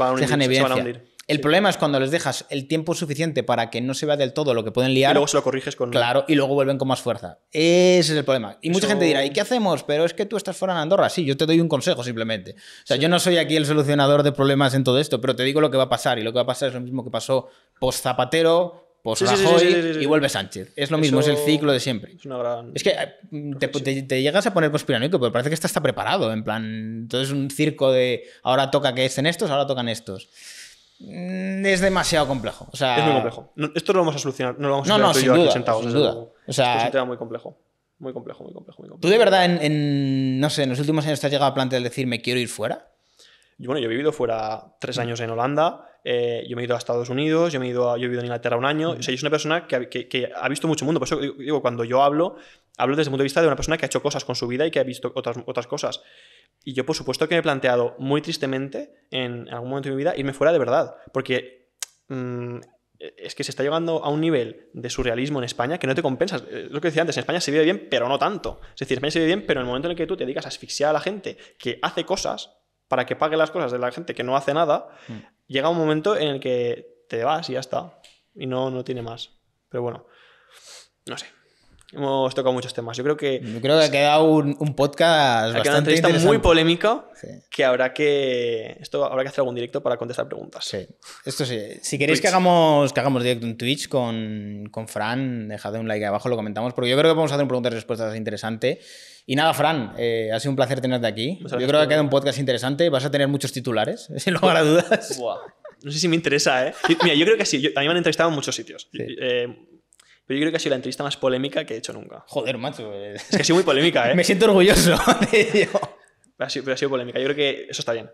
el problema es cuando les dejas el tiempo suficiente para que no se vea del todo lo que pueden liar. Y luego se lo corriges con. Claro, y luego vuelven con más fuerza. Ese es el problema. Y mucha gente dirá, ¿y qué hacemos? Pero es que tú estás fuera de Andorra. Sí, yo te doy un consejo simplemente. O sea, yo no soy aquí el solucionador de problemas en todo esto, pero te digo lo que va a pasar. Y lo que va a pasar es lo mismo que pasó post Zapatero, post Rajoy y vuelve Sánchez. Es lo mismo, es el ciclo de siempre. Es, una gran es que eh, te, llegas a poner conspiranoico, pero parece que está, está preparado. En plan, entonces un circo de ahora toca que estén estos, ahora tocan estos. Mm, es demasiado complejo. O sea, es muy complejo. esto lo vamos a solucionar. No lo vamos a solucionar no, sin duda, sin duda. o sea, es un tema muy complejo. Muy complejo, muy complejo, muy complejo. ¿Tú de verdad en, no sé, en los últimos años te has llegado a plantear decir me quiero ir fuera? Yo, bueno, yo he vivido fuera tres mm. años en Holanda, eh, yo me he ido a Estados Unidos, yo he ido a, yo he vivido en Inglaterra un año. Mm. soy una persona que, que, ha visto mucho mundo. Por eso digo, cuando yo hablo, hablo desde el punto de vista de una persona que ha hecho cosas con su vida y que ha visto otras, otras cosas. Y yo, por supuesto, que me he planteado muy tristemente en algún momento de mi vida irme fuera de verdad, porque mm, e-, es que se está llegando a un nivel de surrealismo en España que no te compensas. Es lo que decía antes, en España se vive bien, pero no tanto. Es decir, en España se vive bien, pero en el momento en el que tú te dedicas a asfixiar a la gente que hace cosas para que pague las cosas de la gente que no hace nada, mm. llega un momento en el que te vas y ya está. Y no, no tiene más. Pero bueno, no sé. Hemos tocado muchos temas. Yo creo que. Yo creo que ha quedado un, podcast. Ha quedado una entrevista muy polémico que habrá que. Esto habrá que hacer algún directo para contestar preguntas. Sí. Esto sí. Si queréis que hagamos, que hagamos directo en Twitch con, con Fran, dejad un like abajo, lo comentamos, porque yo creo que vamos a hacer un preguntas y respuestas interesante. Y nada, Fran, eh, ha sido un placer tenerte aquí. Yo creo que ha quedado un podcast interesante. Vas a tener muchos titulares, sin lugar a dudas. Buah. No sé si me interesa, ¿eh? Mira, yo creo que sí. a mí me han entrevistado en muchos sitios. Eh, pero yo creo que ha sido la entrevista más polémica que he hecho nunca. Joder, macho. Eh. Es que ha sido muy polémica, ¿eh? Me siento orgulloso pero ha sido polémica. Yo creo que eso está bien.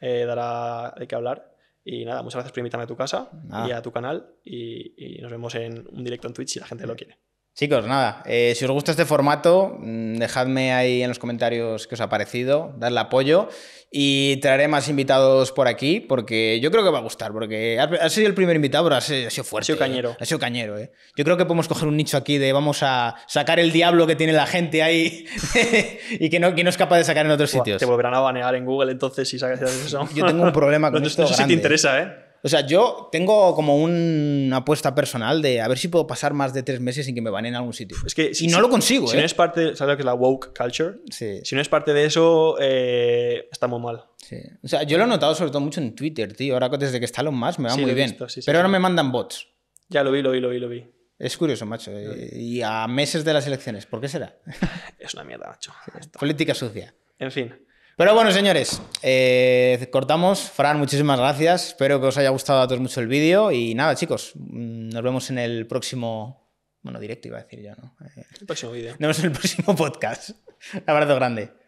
Eh, dará de qué hablar. Y nada, muchas gracias por invitarme a tu casa y a tu canal. y nos vemos en un directo en Twitch si la gente lo quiere. Chicos, nada, eh, si os gusta este formato, mm, dejadme ahí en los comentarios qué os ha parecido, darle apoyo y traeré más invitados por aquí porque yo creo que va a gustar, porque ha sido el primer invitado, pero ha eh, sido, fuerte. Ha sido eh, cañero. Ha sido cañero, ¿eh? Yo creo que podemos coger un nicho aquí de vamos a sacar el diablo que tiene la gente ahí y que no, es capaz de sacar en otros sitios. Te volverán a banear en Google entonces si sacas eso. yo tengo un problema con esto No sé si te interesa, ¿eh? O sea, yo tengo como una apuesta personal de a ver si puedo pasar más de tres meses sin que me banen en algún sitio. Es que, si, y no lo consigo. Si no ¿eh? es parte, ¿sabes lo que es la woke culture? Sí. Si no es parte de eso, eh, estamos mal. Sí. O sea, yo lo he notado sobre todo mucho en Twitter, tío. Ahora desde que está lo más me va muy bien. pero ahora me mandan bots. Ya lo vi, lo vi, lo vi, lo vi. Es curioso, macho. Y a meses de las elecciones, ¿por qué será? Es una mierda, macho. Política sucia. En fin. Pero bueno, señores, eh, cortamos. Fran, muchísimas gracias. Espero que os haya gustado a todos mucho el vídeo. Y nada, chicos, mm, nos vemos en el próximo. Bueno, directo iba a decir yo, ¿no? Eh, el próximo vídeo. Nos vemos en el próximo podcast. Un abrazo grande.